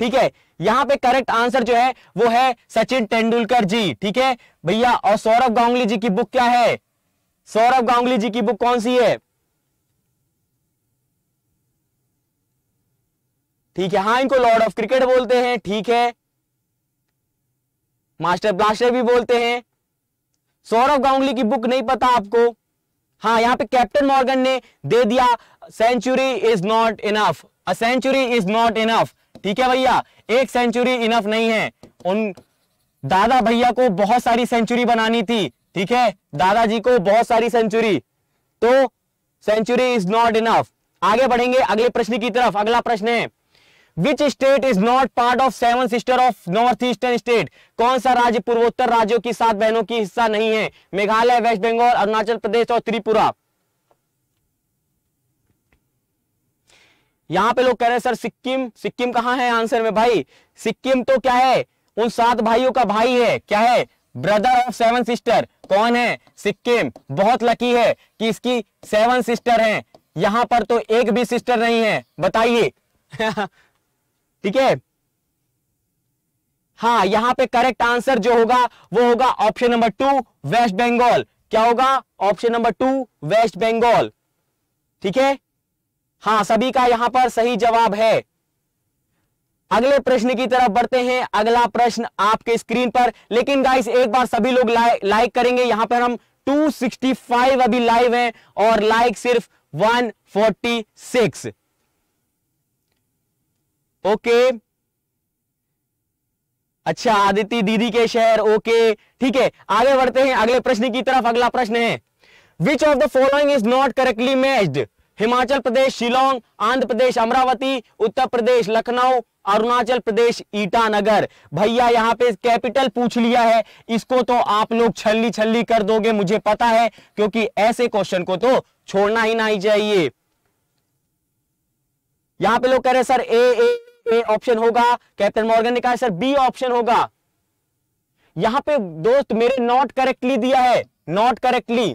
ठीक है यहां पे करेक्ट आंसर जो है वो है सचिन तेंदुलकर जी ठीक है भैया और सौरभ गांगुली जी की बुक क्या है सौरभ गांगुली जी की बुक कौन सी है ठीक है हाँ इनको लॉर्ड ऑफ क्रिकेट बोलते हैं ठीक है मास्टर ब्लास्टर भी बोलते हैं सौरभ गांगुली की बुक नहीं पता आपको हाँ यहाँ पे कैप्टन मॉर्गन ने दे दिया century is not enough a century is not enough ठीक है भैया एक सेंचुरी इनफ नहीं है उन दादा भैया को बहुत सारी सेंचुरी बनानी थी ठीक है दादाजी को बहुत सारी सेंचुरी तो सेंचुरी इज नॉट इनफ आगे बढ़ेंगे अगले प्रश्न की तरफ अगला प्रश्न है which state is not part of seven sister of north eastern state कौन सा राज्य पूर्वोत्तर राज्यों की सात बहनों की हिस्सा नहीं है मेघालय वेस्ट बंगाल अरुणाचल प्रदेश और त्रिपुरा यहां पे लोग कह रहे हैं सर सिक्किम सिक्किम कहां है आंसर में भाई सिक्किम तो क्या है उन सात भाइयों का भाई है क्या है ब्रदर ऑफ सेवन सिस्टर कौन है सिक्किम बहुत लकी है कि इसकी सेवन सिस्टर हैं यहां पर तो एक भी सिस्टर नहीं है बताइए ठीक है हाँ यहां पे करेक्ट आंसर जो होगा वो होगा option number two West Bengal क्या होगा option number two West Bengal ठीक है हाँ सभी का यहां पर सही जवाब है अगले प्रश्न की तरफ बढ़ते हैं अगला प्रश्न आपके स्क्रीन पर लेकिन गाइस एक बार सभी लोग लाइक लाइक करेंगे यहां पर हम 265 अभी लाइव हैं और लाइक सिर्फ 146 ओके अच्छा आदित्य दीदी के शहर ओके ठीक है आगे बढ़ते हैं अगले प्रश्न की तरफ अगला प्रश्न है which of the following is not correctly matched Himachal Pradesh Shillong Andhra Pradesh Amaravati Uttar Pradesh Lucknow Arunachal Pradesh Itanagar भैया यहाँ पे कैपिटल पूछ लिया है इसको तो आप लोग छल्ली छल्ली कर दोगे मुझे पता है क्योंकि ऐसे क्वेश्चन को तो छोड़ना ही नहीं चाहिए यहां पे लोग कह रहे sir A A A option होगा कैप्टन मॉर्गन ने कहा सर बी ऑप्शन होगा यहां पे दोस्त मेरे नॉट करेक्टली दिया है नॉट करेक्टली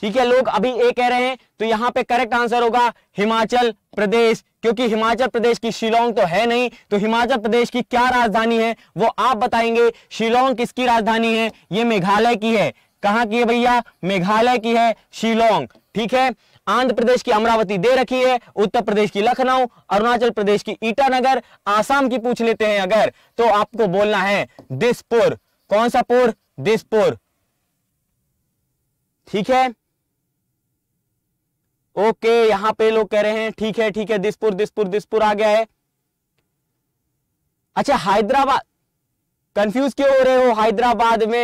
ठीक है लोग अभी ए कह रहे हैं तो यहां पे करेक्ट आंसर होगा हिमाचल प्रदेश क्योंकि हिमाचल प्रदेश की शिलोंग तो है नहीं तो हिमाचल प्रदेश की क्या राजधानी है वो आप बताएंगे शिलोंग किसकी राजधानी है ये मेघालय की है कहा की है भैया मेघालय की है शिलोंग ठीक है आंध्र प्रदेश की अमरावती दे रखी है उत्तर प्रदेश की लखनऊ अरुणाचल प्रदेश की ईटानगर आसाम की पूछ लेते हैं अगर तो आपको बोलना है दिसपुर कौन सा पुर दिसपुर ठीक है ओके यहां पे लोग कह रहे हैं ठीक है ठीक है दिसपुर दिसपुर दिसपुर आ गया है अच्छा हैदराबाद कंफ्यूज क्यों हो रहे हो हैदराबाद में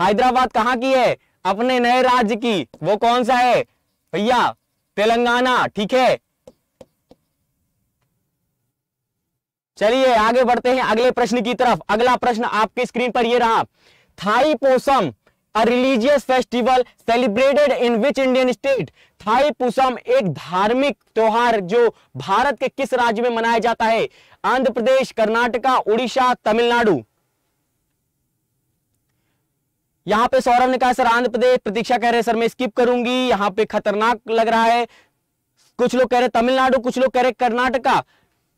हैदराबाद कहां की है अपने नए राज्य की वो कौन सा है भैया तेलंगाना ठीक है चलिए आगे बढ़ते हैं अगले प्रश्न की तरफ अगला प्रश्न आपकी स्क्रीन पर ये रहा Thaipusam a religious festival celebrated in which Indian state Thaipusam एक धार्मिक त्योहार जो भारत के किस राज्य में मनाया जाता है आंध्र प्रदेश कर्नाटका उड़ीसा तमिलनाडु यहाँ पे सौरभ ने कहा सर आंध्र प्रदेश प्रतीक्षा कह रहे सर मैं स्किप करूंगी यहाँ पे खतरनाक लग रहा है कुछ लोग कह रहे तमिलनाडु कुछ लोग कह रहे कर्नाटका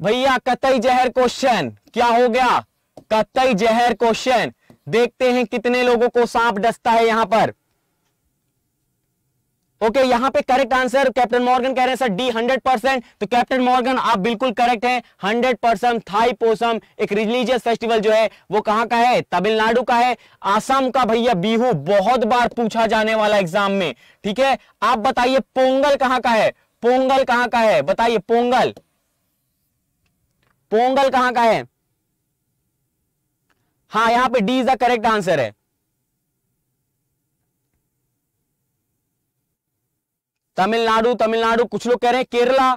भैया कतई जहर क्वेश्चन क्या हो गया कतई जहर क्वेश्चन देखते हैं कितने लोगों को सांप डसता है यहां पर ओके okay, यहां पे करेक्ट आंसर कैप्टन मॉर्गन कह रहे हैं सर डी हंड्रेड परसेंट तो कैप्टन मॉर्गन आप बिल्कुल करेक्ट हैं हंड्रेड परसेंट थाई पोसम एक रिलीजियस फेस्टिवल जो है वो कहां का है तमिलनाडु का है आसाम का भैया बिहू बहुत बार पूछा जाने वाला एग्जाम में ठीक है आप बताइए पोंगल कहां का है पोंगल कहां का है बताइए पोंगल पोंगल कहां का है हाँ यहां पर D is the correct answer है तमिलनाडु तमिलनाडु कुछ लोग कह रहे हैं केरला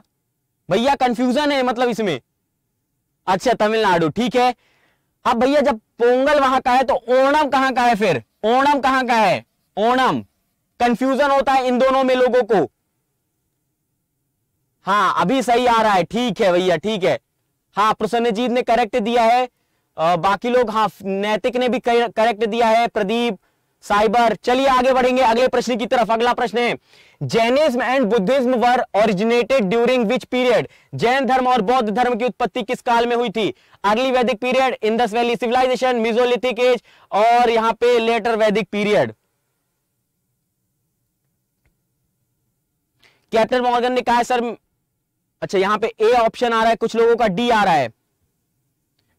भैया कंफ्यूजन है मतलब इसमें अच्छा तमिलनाडु ठीक है अब हाँ भैया जब पोंगल वहां का है तो ओणम कहां का है फिर ओणम कहां का है ओणम कंफ्यूजन होता है इन दोनों में लोगों को हाँ अभी सही आ रहा है ठीक है भैया ठीक है हाँ प्रसन्नजीत ने करेक्ट दिया है आ, बाकी लोग हाँ नैतिक ने भी करेक्ट दिया है प्रदीप साइबर चलिए आगे बढ़ेंगे अगले प्रश्न की तरफ अगला प्रश्न है Jainism and Buddhism were originated during which period Jain धर्म और बौद्ध धर्म की उत्पत्ति किस काल में हुई थी early Vedic period Indus valley civilisation mesolithic age और यहां पे लेटर वैदिक पीरियड कैप्टन मॉर्गन ने कहा सर अच्छा यहां पे ए ऑप्शन आ रहा है कुछ लोगों का डी आ रहा है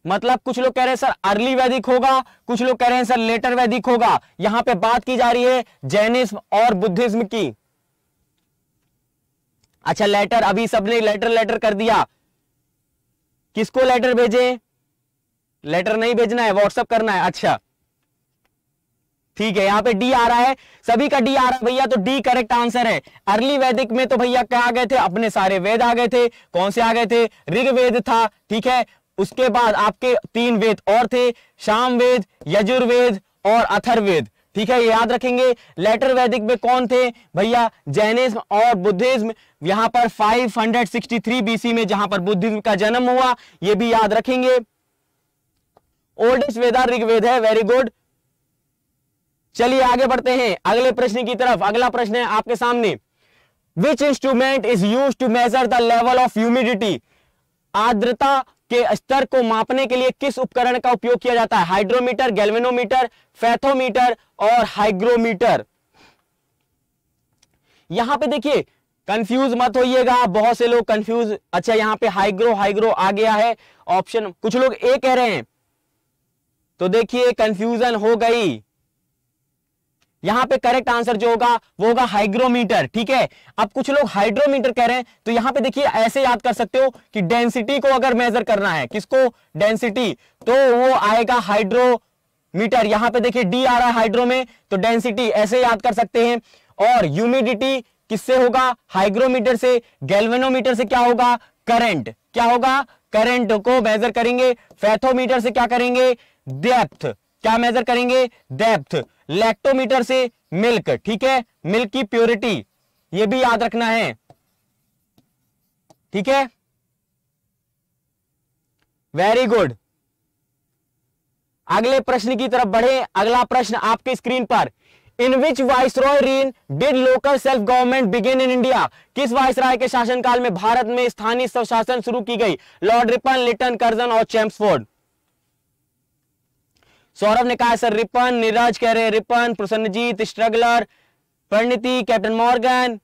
मतलब कुछ लोग कह रहे हैं सर अर्ली वैदिक होगा कुछ लोग कह रहे हैं सर लेटर वैदिक होगा यहां पे बात की जा रही है जैनिज्म और बुद्धिज्म की अच्छा लेटर अभी सबने लेटर लेटर कर दिया किसको लेटर भेजे लेटर नहीं भेजना है व्हाट्सअप करना है अच्छा ठीक है यहां पे डी आ रहा है सभी का डी आ रहा है भैया तो डी करेक्ट आंसर है अर्ली वैदिक में तो भैया क्या आ गए थे अपने सारे वेद आ गए थे कौन से आ गए थे ऋग वेद था ठीक है उसके बाद आपके तीन वेद और थे शाम वेद यजुर्वेद और अथर्वेद ठीक है ये याद रखेंगे लेटर वैदिक में कौन थे भैया जैनिज्म और बुद्धिज्म यहां पर 563 बीसी में जहां पर बुद्धिज्म का जन्म हुआ ये भी याद रखेंगे ओल्डेस्ट वेदा ऋग्वेद है वेरी गुड चलिए आगे बढ़ते हैं अगले प्रश्न की तरफ अगला प्रश्न है आपके सामने which instrument is use to measure the level of humidity आर्द्रता के स्तर को मापने के लिए किस उपकरण का उपयोग किया जाता है हाइड्रोमीटर गैल्वेनोमीटर फैथोमीटर और हाइग्रोमीटर यहां पे देखिए कंफ्यूज मत होइएगा बहुत से लोग कंफ्यूज अच्छा यहां पे हाइग्रो हाइग्रो आ गया है ऑप्शन कुछ लोग ए कह रहे हैं तो देखिए कंफ्यूजन हो गई यहां पे करेक्ट आंसर जो होगा वो होगा हाइग्रोमीटर ठीक है अब कुछ लोग हाइड्रोमीटर कह रहे हैं तो यहां पे देखिए ऐसे याद कर सकते हो कि डेंसिटी को अगर मेजर करना है किसको डेंसिटी तो वो आएगा हाइड्रोमीटर यहां पे देखिए डी आ रहा है हाइड्रो में तो डेंसिटी ऐसे याद कर सकते हैं और ह्यूमिडिटी किससे होगा हाइग्रोमीटर से गैल्वेनोमीटर से क्या होगा करंट क्या होगा करंट को मेजर करेंगे फैथोमीटर से क्या करेंगे डेप्थ क्या मेजर करेंगे डेप्थ लैक्टोमीटर से मिल्क ठीक है मिल्क की प्योरिटी ये भी याद रखना है ठीक है वेरी गुड अगले प्रश्न की तरफ बढ़े अगला प्रश्न आपके स्क्रीन पर in which roy reign did local self government begin in India किस वाइस राय के शासनकाल में भारत में स्थानीय स्वशासन शुरू की गई लॉर्ड रिपन लिटन कर्जन और चैम्सफोर्ड सौरभ ने कहा सर रिपन निराज कह रहे Ripon Prasanjit struggler Parinati captain Morgan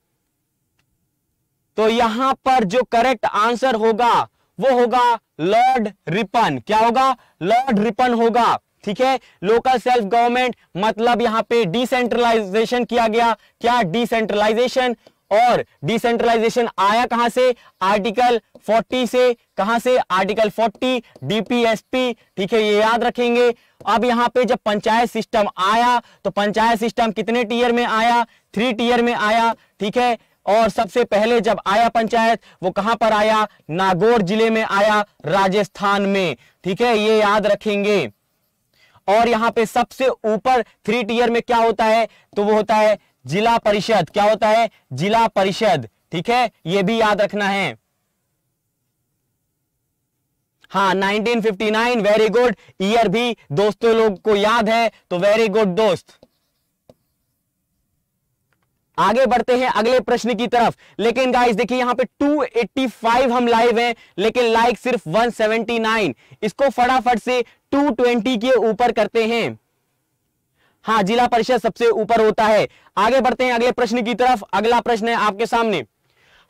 तो यहां पर जो करेक्ट आंसर होगा वो होगा लॉर्ड रिपन क्या होगा लॉर्ड रिपन होगा ठीक है लोकल सेल्फ गवर्नमेंट मतलब यहां पे डिसेंट्रलाइजेशन किया गया क्या डिसेंट्रलाइजेशन और डिसेंट्रलाइजेशन आया कहां से आर्टिकल 40 से कहां से आर्टिकल 40 डीपीएसपी ठीक है ये याद रखेंगे अब यहां पे जब पंचायत सिस्टम आया तो पंचायत सिस्टम कितने टीयर में आया थ्री टीयर में आया ठीक है और सबसे पहले जब आया पंचायत वो कहां पर आया नागौर जिले में आया राजस्थान में ठीक है ये याद रखेंगे और यहां पे सबसे ऊपर थ्री टीयर में क्या होता है तो वो होता है जिला परिषद क्या होता है जिला परिषद ठीक है यह भी याद रखना है हाँ 1959 वेरी गुड ईयर भी दोस्तों लोग को याद है तो वेरी गुड दोस्त आगे बढ़ते हैं अगले प्रश्न की तरफ लेकिन गाइस देखिए यहां पे 285 हम लाइव हैं लेकिन लाइक सिर्फ 179 इसको फटाफट से 220 के ऊपर करते हैं हाँ जिला परिषद सबसे ऊपर होता है आगे बढ़ते हैं अगले प्रश्न की तरफ अगला प्रश्न है आपके सामने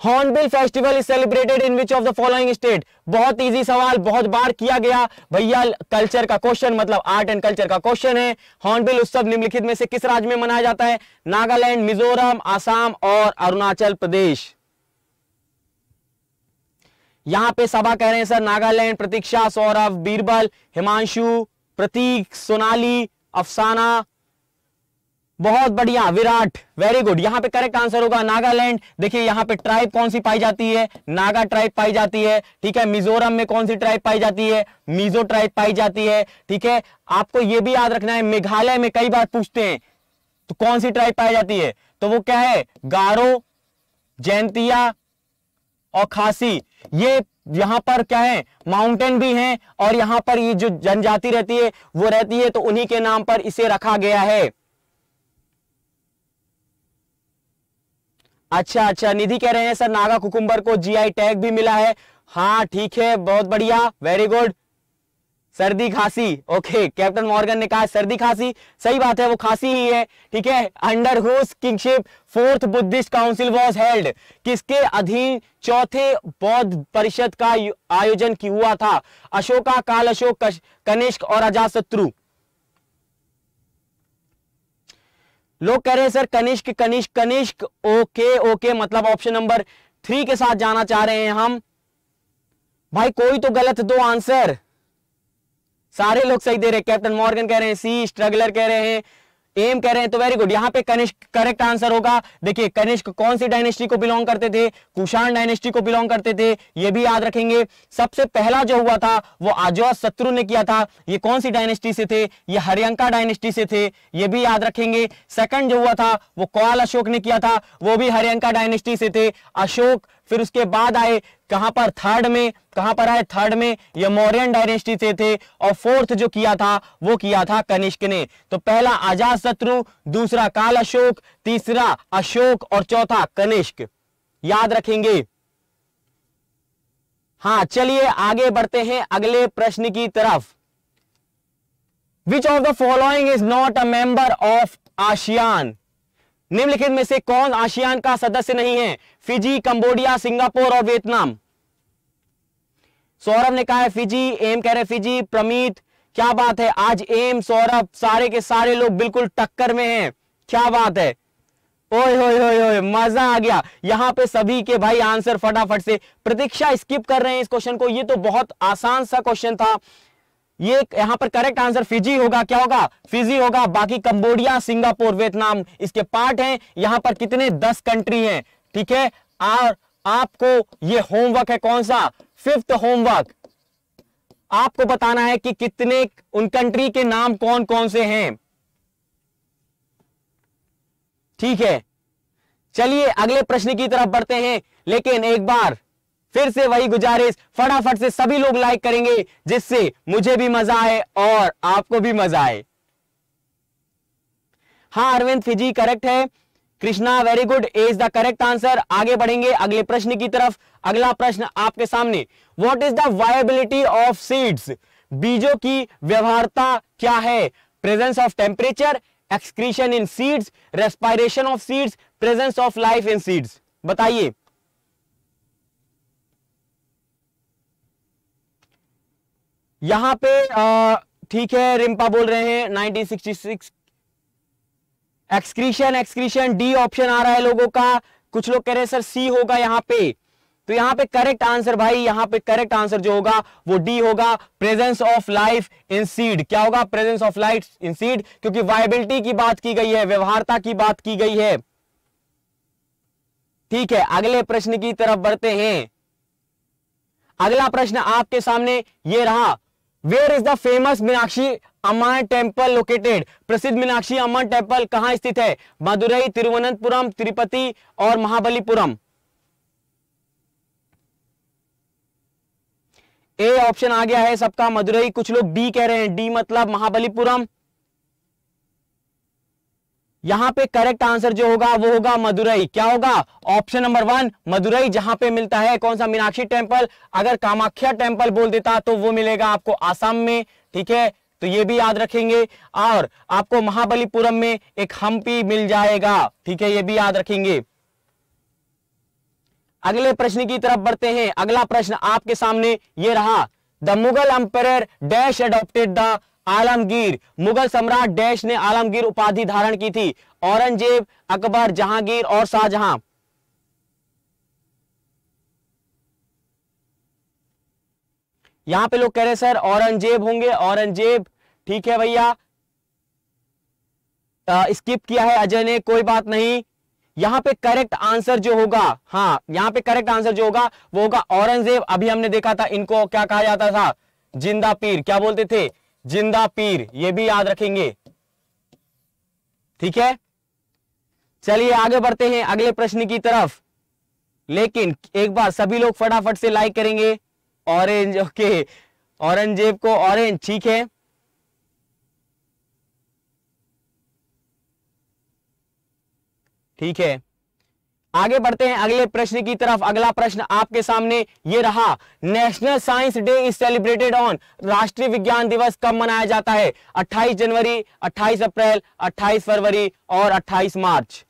hornbill festival is celebrated in which of the following state बहुत इजी सवाल बहुत बार किया गया भैया कल्चर का क्वेश्चन मतलब आर्ट एंड कल्चर का क्वेश्चन है हॉर्नबिल उत्सव निम्नलिखित में से किस राज्य में मनाया जाता है नागालैंड मिजोरम आसाम और अरुणाचल प्रदेश यहां पे सभा कह रहे हैं सर नागालैंड प्रतीक्षा सौरभ बीरबल हिमांशु प्रतीक सोनाली अफसाना बहुत बढ़िया विराट वेरी गुड यहाँ पे करेक्ट आंसर होगा नागालैंड देखिए यहाँ पे ट्राइब कौन सी पाई जाती है नागा ट्राइब पाई जाती है ठीक है मिजोरम में कौन सी ट्राइब पाई जाती है मिजो ट्राइब पाई जाती है ठीक है आपको ये भी याद रखना है मेघालय में कई बार पूछते हैं तो कौन सी ट्राइब पाई जाती है तो वो क्या है गारो जैंतिया और खासी ये यहां पर क्या है माउंटेन भी हैं और यहां पर ये जो जनजाति रहती है वो रहती है तो उन्हीं के नाम पर इसे रखा गया है अच्छा अच्छा निधि कह रहे हैं सर नागा कुकुम्बर को जीआई टैग भी मिला है हाँ ठीक है बहुत बढ़िया वेरी गुड सर्दी खांसी ओके कैप्टन मॉर्गन ने कहा सर्दी खांसी सही बात है वो खांसी ही है ठीक है under whose kingship fourth Buddhist council was held किसके अधीन चौथे बौद्ध परिषद का आयोजन हुआ था अशोका काल अशोक कनिष्क और अजात शत्रु लोग कह रहे हैं sir Kanishka Kanishka Kanishka okay okay मतलब ऑप्शन नंबर थ्री के साथ जाना चाह रहे हैं हम भाई कोई तो गलत दो आंसर सारे लोग सही दे रहे कैप्टन मॉर्गन कह रहे हैं सी स्ट्रगलर कह रहे हैं एम कह रहे हैं तो वेरी गुड यहां पे कनिष्क करेक्ट आंसर होगा देखिए कनिष्क कौन सी डायनेस्टी को बिलोंग करते थे कुषाण डायनेस्टी को बिलोंग करते थे ये भी याद रखेंगे सबसे पहला जो हुआ था वो आजोआ शत्रु ने किया था ये कौन सी डायनेस्टी से थे ये हरियंका डायनेस्टी से थे ये भी याद रखेंगे सेकंड जो हुआ था वो कौल अशोक ने किया था वो भी हरियंका डायनेस्टी से थे अशोक फिर उसके बाद आए कहां पर थर्ड में कहां पर आए थर्ड में ये मौर्यन डायनेस्टी से थे और फोर्थ जो किया था वो किया था कनिष्क ने तो पहला आजाद शत्रु दूसरा काल अशोक तीसरा अशोक और चौथा कनिष्क याद रखेंगे हाँ चलिए आगे बढ़ते हैं अगले प्रश्न की तरफ which of the following is not a member of ASEAN निम्नलिखित में से कौन आसियान का सदस्य नहीं है फिजी कंबोडिया सिंगापुर और वियतनाम सौरभ ने कहा है फिजी एम कह रहे फिजी प्रमीत क्या बात है आज एम सौरभ सारे के सारे लोग बिल्कुल टक्कर में हैं क्या बात है ओए होए होए होए मजा आ गया यहां पे सभी के भाई आंसर फटाफट से प्रतीक्षा स्किप कर रहे हैं इस क्वेश्चन को ये तो बहुत आसान सा क्वेश्चन था ये यहां पर करेक्ट आंसर फिजी होगा क्या होगा फिजी होगा बाकी कंबोडिया सिंगापुर वियतनाम इसके पार्ट हैं यहां पर कितने दस कंट्री हैं ठीक है और आपको ये होमवर्क है कौन सा फिफ्थ होमवर्क आपको बताना है कि कितने उन कंट्री के नाम कौन कौन से हैं ठीक है चलिए अगले प्रश्न की तरफ बढ़ते हैं लेकिन एक बार फिर से वही गुजारिश फटाफट से सभी लोग लाइक करेंगे जिससे मुझे भी मजा आए और आपको भी मजा आए हाँ अरविंद फिजी करेक्ट है Krishna very good is the correct answer आगे बढ़ेंगे अगले प्रश्न की तरफ अगला प्रश्न आपके सामने what is the viability of seeds बीजों की व्यवहारता क्या है presence of temperature excretion in seeds respiration of seeds presence of life in seeds बताइए यहां पे ठीक है रिम्पा बोल रहे हैं 1966 एक्सक्रीशन एक्सक्रीशन डी ऑप्शन आ रहा है लोगों का कुछ लोग कह रहे हैं सर सी होगा यहां पे तो यहां पे करेक्ट आंसर भाई यहां पे करेक्ट आंसर जो होगा वो डी होगा presence of life in seed क्या होगा presence of life in seed क्योंकि वायबिलिटी की बात की गई है व्यवहारता की बात की गई है ठीक है अगले प्रश्न की तरफ बढ़ते हैं अगला प्रश्न आपके सामने ये रहा where is the famous Meenakshi Amman temple located प्रसिद्ध मीनाक्षी अमर टेम्पल कहां स्थित है मदुरई तिरुवनंतपुरम तिरुपति और महाबलीपुरम ए ऑप्शन आ गया है सबका मदुरई कुछ लोग बी कह रहे हैं डी मतलब महाबलीपुरम यहां पे करेक्ट आंसर जो होगा वो होगा मदुरई क्या होगा ऑप्शन नंबर वन मदुरई जहां पे मिलता है कौन सा मीनाक्षी टेम्पल अगर कामाख्या टेम्पल बोल देता तो वो मिलेगा आपको आसाम में ठीक है तो ये भी याद रखेंगे और आपको महाबलीपुरम में एक हम्पी मिल जाएगा ठीक है ये भी याद रखेंगे अगले प्रश्न की तरफ बढ़ते हैं अगला प्रश्न आपके सामने ये रहा the Mughal emperor dash adopted the Alamgir मुगल सम्राट डैश ने आलमगीर उपाधि धारण की थी औरंगजेब अकबर जहांगीर और शाहजहां यहां पे लोग कह रहे सर औरंगजेब होंगे औरंगजेब ठीक है भैया स्किप किया है अजय ने कोई बात नहीं यहां पे करेक्ट आंसर जो होगा हाँ यहां पे करेक्ट आंसर जो होगा वो होगा औरंगजेब अभी हमने देखा था इनको क्या कहा जाता था जिंदा पीर क्या बोलते थे जिंदा पीर ये भी याद रखेंगे ठीक है चलिए आगे बढ़ते हैं अगले प्रश्न की तरफ लेकिन एक बार सभी लोग फटाफट से लाइक करेंगे ऑरेंज ओके औरंगजेब को ऑरेंज ठीक है ठीक है आगे बढ़ते हैं अगले प्रश्न की तरफ अगला प्रश्न आपके सामने ये रहा national science day is celebrated on राष्ट्रीय विज्ञान दिवस कब मनाया जाता है 28 जनवरी 28 अप्रैल 28 फरवरी और 28 मार्च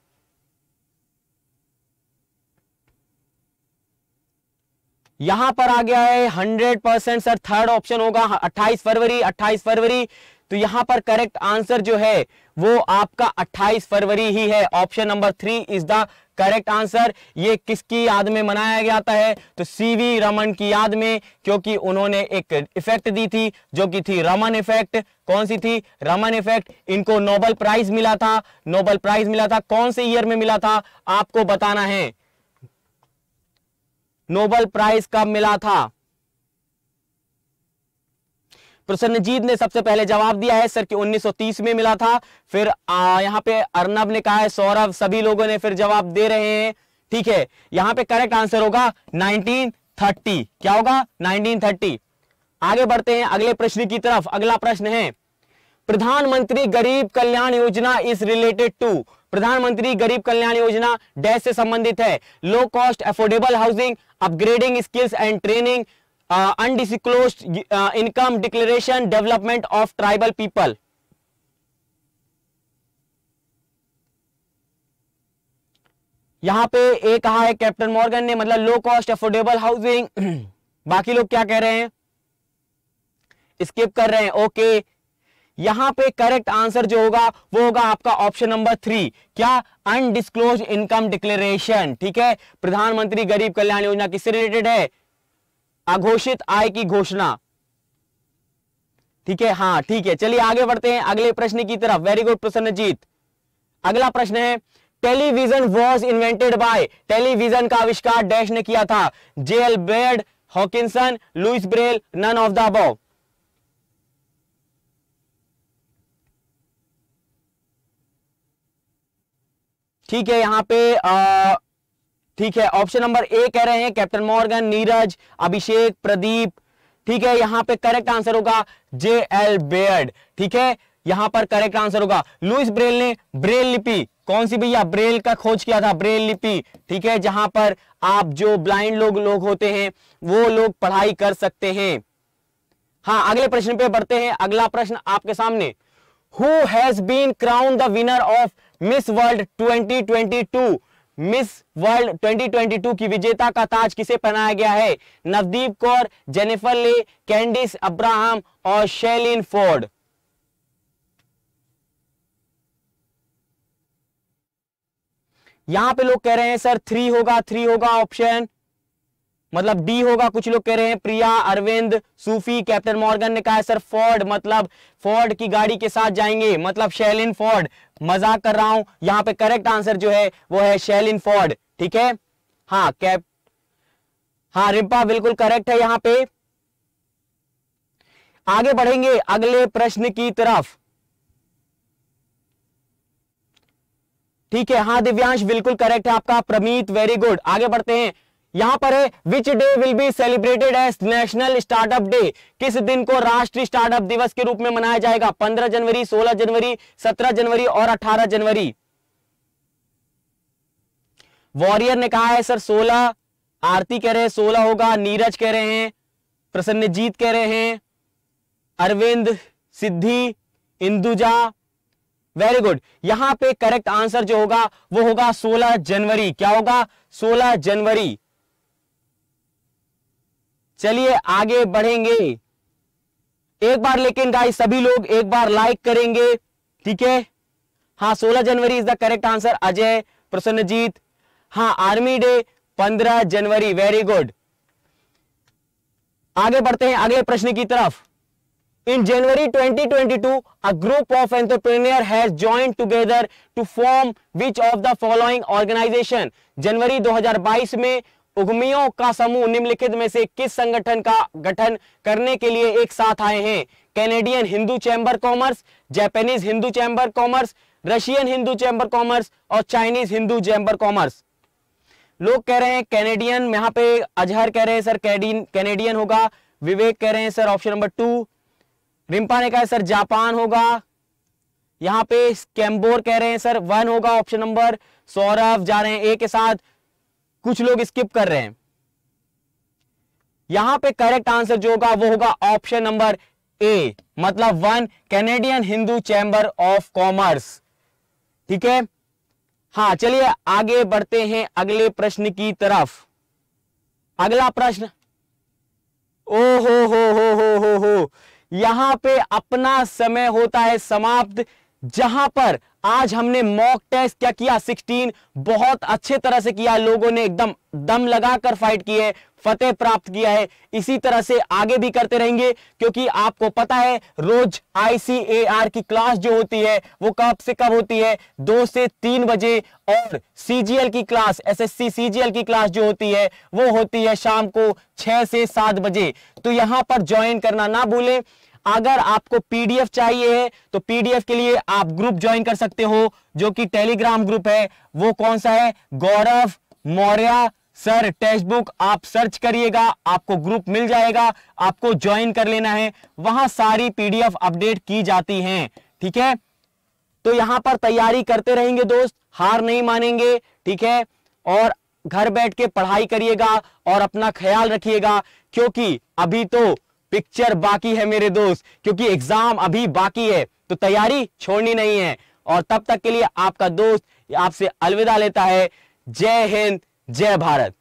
यहां पर आ गया है 100 परसेंट सर थर्ड ऑप्शन होगा 28 फरवरी 28 फरवरी तो यहां पर करेक्ट आंसर जो है वो आपका 28 फरवरी ही है option number three is the correct answer ये किसकी याद में मनाया जाता है तो सीवी रमन की याद में क्योंकि उन्होंने एक इफेक्ट दी थी जो कि थी रमन इफेक्ट कौन सी थी रमन इफेक्ट इनको नोबल प्राइज मिला था नोबल प्राइज मिला था कौन से ईयर में मिला था आपको बताना है नोबल प्राइज कब मिला था प्रसन्नजीत ने सबसे पहले जवाब दिया है सर कि 1930 में मिला था फिर आ, यहां पे अर्नब ने कहा है सौरभ सभी लोगों ने फिर जवाब दे रहे हैं ठीक है यहां पे करेक्ट आंसर होगा 1930 क्या होगा 1930 आगे बढ़ते हैं अगले प्रश्न की तरफ अगला प्रश्न है प्रधानमंत्री गरीब कल्याण योजना इज रिलेटेड टू प्रधानमंत्री गरीब कल्याण योजना डैश से संबंधित है low cost affordable housing upgrading skills and training undisclose income declaration development of tribal people यहां पे ये कहा है कैप्टन मॉर्गन ने मतलब लो कॉस्ट अफोर्डेबल हाउसिंग बाकी लोग क्या कह रहे हैं स्किप कर रहे हैं ओके यहां पे करेक्ट आंसर जो होगा वो होगा आपका ऑप्शन नंबर थ्री क्या अनडिस्क्लोज इनकम डिक्लेरेशन ठीक है प्रधानमंत्री गरीब कल्याण योजना किससे रिलेटेड है अघोषित आय की घोषणा ठीक है हाँ ठीक है चलिए आगे बढ़ते हैं अगले प्रश्न की तरफ वेरी गुड प्रसन्नजीत अगला प्रश्न है television was invented by television का आविष्कार डैश ने किया था J L Baird Hawkinson Louis Braille none of the above ठीक है यहां पे आ, ठीक है ऑप्शन नंबर ए कह रहे हैं कैप्टन मॉर्गन नीरज अभिषेक प्रदीप ठीक है यहां पे करेक्ट आंसर होगा जे एल बेयर्ड ठीक है यहां पर करेक्ट आंसर होगा लुइस ब्रेल ने ब्रेल लिपि कौन सी भैया ब्रेल का खोज किया था ब्रेल लिपि ठीक है जहां पर आप जो ब्लाइंड लोग लोग होते हैं वो लोग पढ़ाई कर सकते हैं हाँ अगले प्रश्न पे बढ़ते हैं अगला प्रश्न आपके सामने who has been crown the winner of Miss World two Miss World 2022 की विजेता का ताज किसे पहनाया गया है नवदीप कौर जेनिफर ले कैंडिस अब्राहम और शेलिन फोर्ड यहां पे लोग कह रहे हैं सर थ्री होगा थ्री होगा ऑप्शन मतलब डी होगा कुछ लोग कह रहे हैं प्रिया अरविंद सूफी कैप्टन मॉर्गन ने कहा है सर फोर्ड मतलब फोर्ड की गाड़ी के साथ जाएंगे मतलब शैलिन फोर्ड मजाक कर रहा हूं यहां पे करेक्ट आंसर जो है वो है शैलिन फोर्ड ठीक है हाँ कैप हाँ रिम्पा बिल्कुल करेक्ट है यहां पे आगे बढ़ेंगे अगले प्रश्न की तरफ ठीक है हाँ दिव्यांश बिल्कुल करेक्ट है आपका प्रमीत वेरी गुड आगे बढ़ते हैं यहां पर है which day will be celebrated as national startup day किस दिन को राष्ट्रीय स्टार्टअप दिवस के रूप में मनाया जाएगा 15 जनवरी 16 जनवरी 17 जनवरी और 18 जनवरी वॉरियर ने कहा है सर 16 आरती कह रहे हैं 16 होगा नीरज कह रहे हैं प्रसन्नजीत कह रहे हैं अरविंद सिद्धि इंदुजा वेरी गुड यहां पे करेक्ट आंसर जो होगा वो होगा 16 जनवरी क्या होगा 16 जनवरी चलिए आगे बढ़ेंगे एक बार लेकिन गाइस सभी लोग एक बार लाइक करेंगे ठीक है हाँ 16 January is the correct answer Ajay Prasanjit हाँ army day 15 January very good आगे बढ़ते हैं अगले प्रश्न की तरफ in January 2022, a group of entrepreneur has joined together to form which of the following organisation जनवरी 2022 में उगमियों का समूह निम्नलिखित में से किस संगठन का गठन करने के लिए एक साथ आए हैं Canadian Hindu chamber commerce Japanese Hindu chamber commerce Russian Hindu chamber commerce और चाइनीज हिंदू चैंबर कॉमर्स लोग कह रहे हैं कैनेडियन यहां पे अजहर कह रहे हैं सर कैनेडियन होगा विवेक कह रहे हैं sir option number two Rimpa ने कहा सर जापान होगा यहां पे कैम्बोर कह रहे हैं सर वन होगा ऑप्शन नंबर सौरभ जा रहे हैं ए के साथ कुछ लोग स्किप कर रहे हैं यहां पे करेक्ट आंसर जो होगा वो होगा ऑप्शन नंबर ए मतलब one Canadian Hindu chamber of commerce ठीक है हाँ चलिए आगे बढ़ते हैं अगले प्रश्न की तरफ अगला प्रश्न ओ हो हो हो हो हो हो यहां पे अपना समय होता है समाप्त जहां पर आज हमने मॉक टेस्ट क्या किया 16 बहुत अच्छे तरह से किया लोगों ने एकदम दम लगाकर फाइट की है फतेह प्राप्त किया है इसी तरह से आगे भी करते रहेंगे क्योंकि आपको पता है रोज आईसीएआर की क्लास जो होती है वो कब से कब होती है दो से तीन बजे और सीजीएल की क्लास एसएससी सीजीएल की क्लास जो होती है वो होती है शाम को छह से सात बजे तो यहां पर ज्वाइन करना ना भूलें अगर आपको पीडीएफ चाहिए है तो पीडीएफ के लिए आप ग्रुप ज्वाइन कर सकते हो जो कि टेलीग्राम ग्रुप है वो कौन सा है Gaurav Maurya sir text book आप सर्च करिएगा आपको ग्रुप मिल जाएगा आपको ज्वाइन कर लेना है वहां सारी पीडीएफ अपडेट की जाती हैं ठीक है तो यहां पर तैयारी करते रहेंगे दोस्त हार नहीं मानेंगे ठीक है और घर बैठ के पढ़ाई करिएगा और अपना ख्याल रखिएगा क्योंकि अभी तो पिक्चर बाकी है मेरे दोस्त क्योंकि एग्जाम अभी बाकी है तो तैयारी छोड़नी नहीं है और तब तक के लिए आपका दोस्त आपसे अलविदा लेता है जय हिंद जय भारत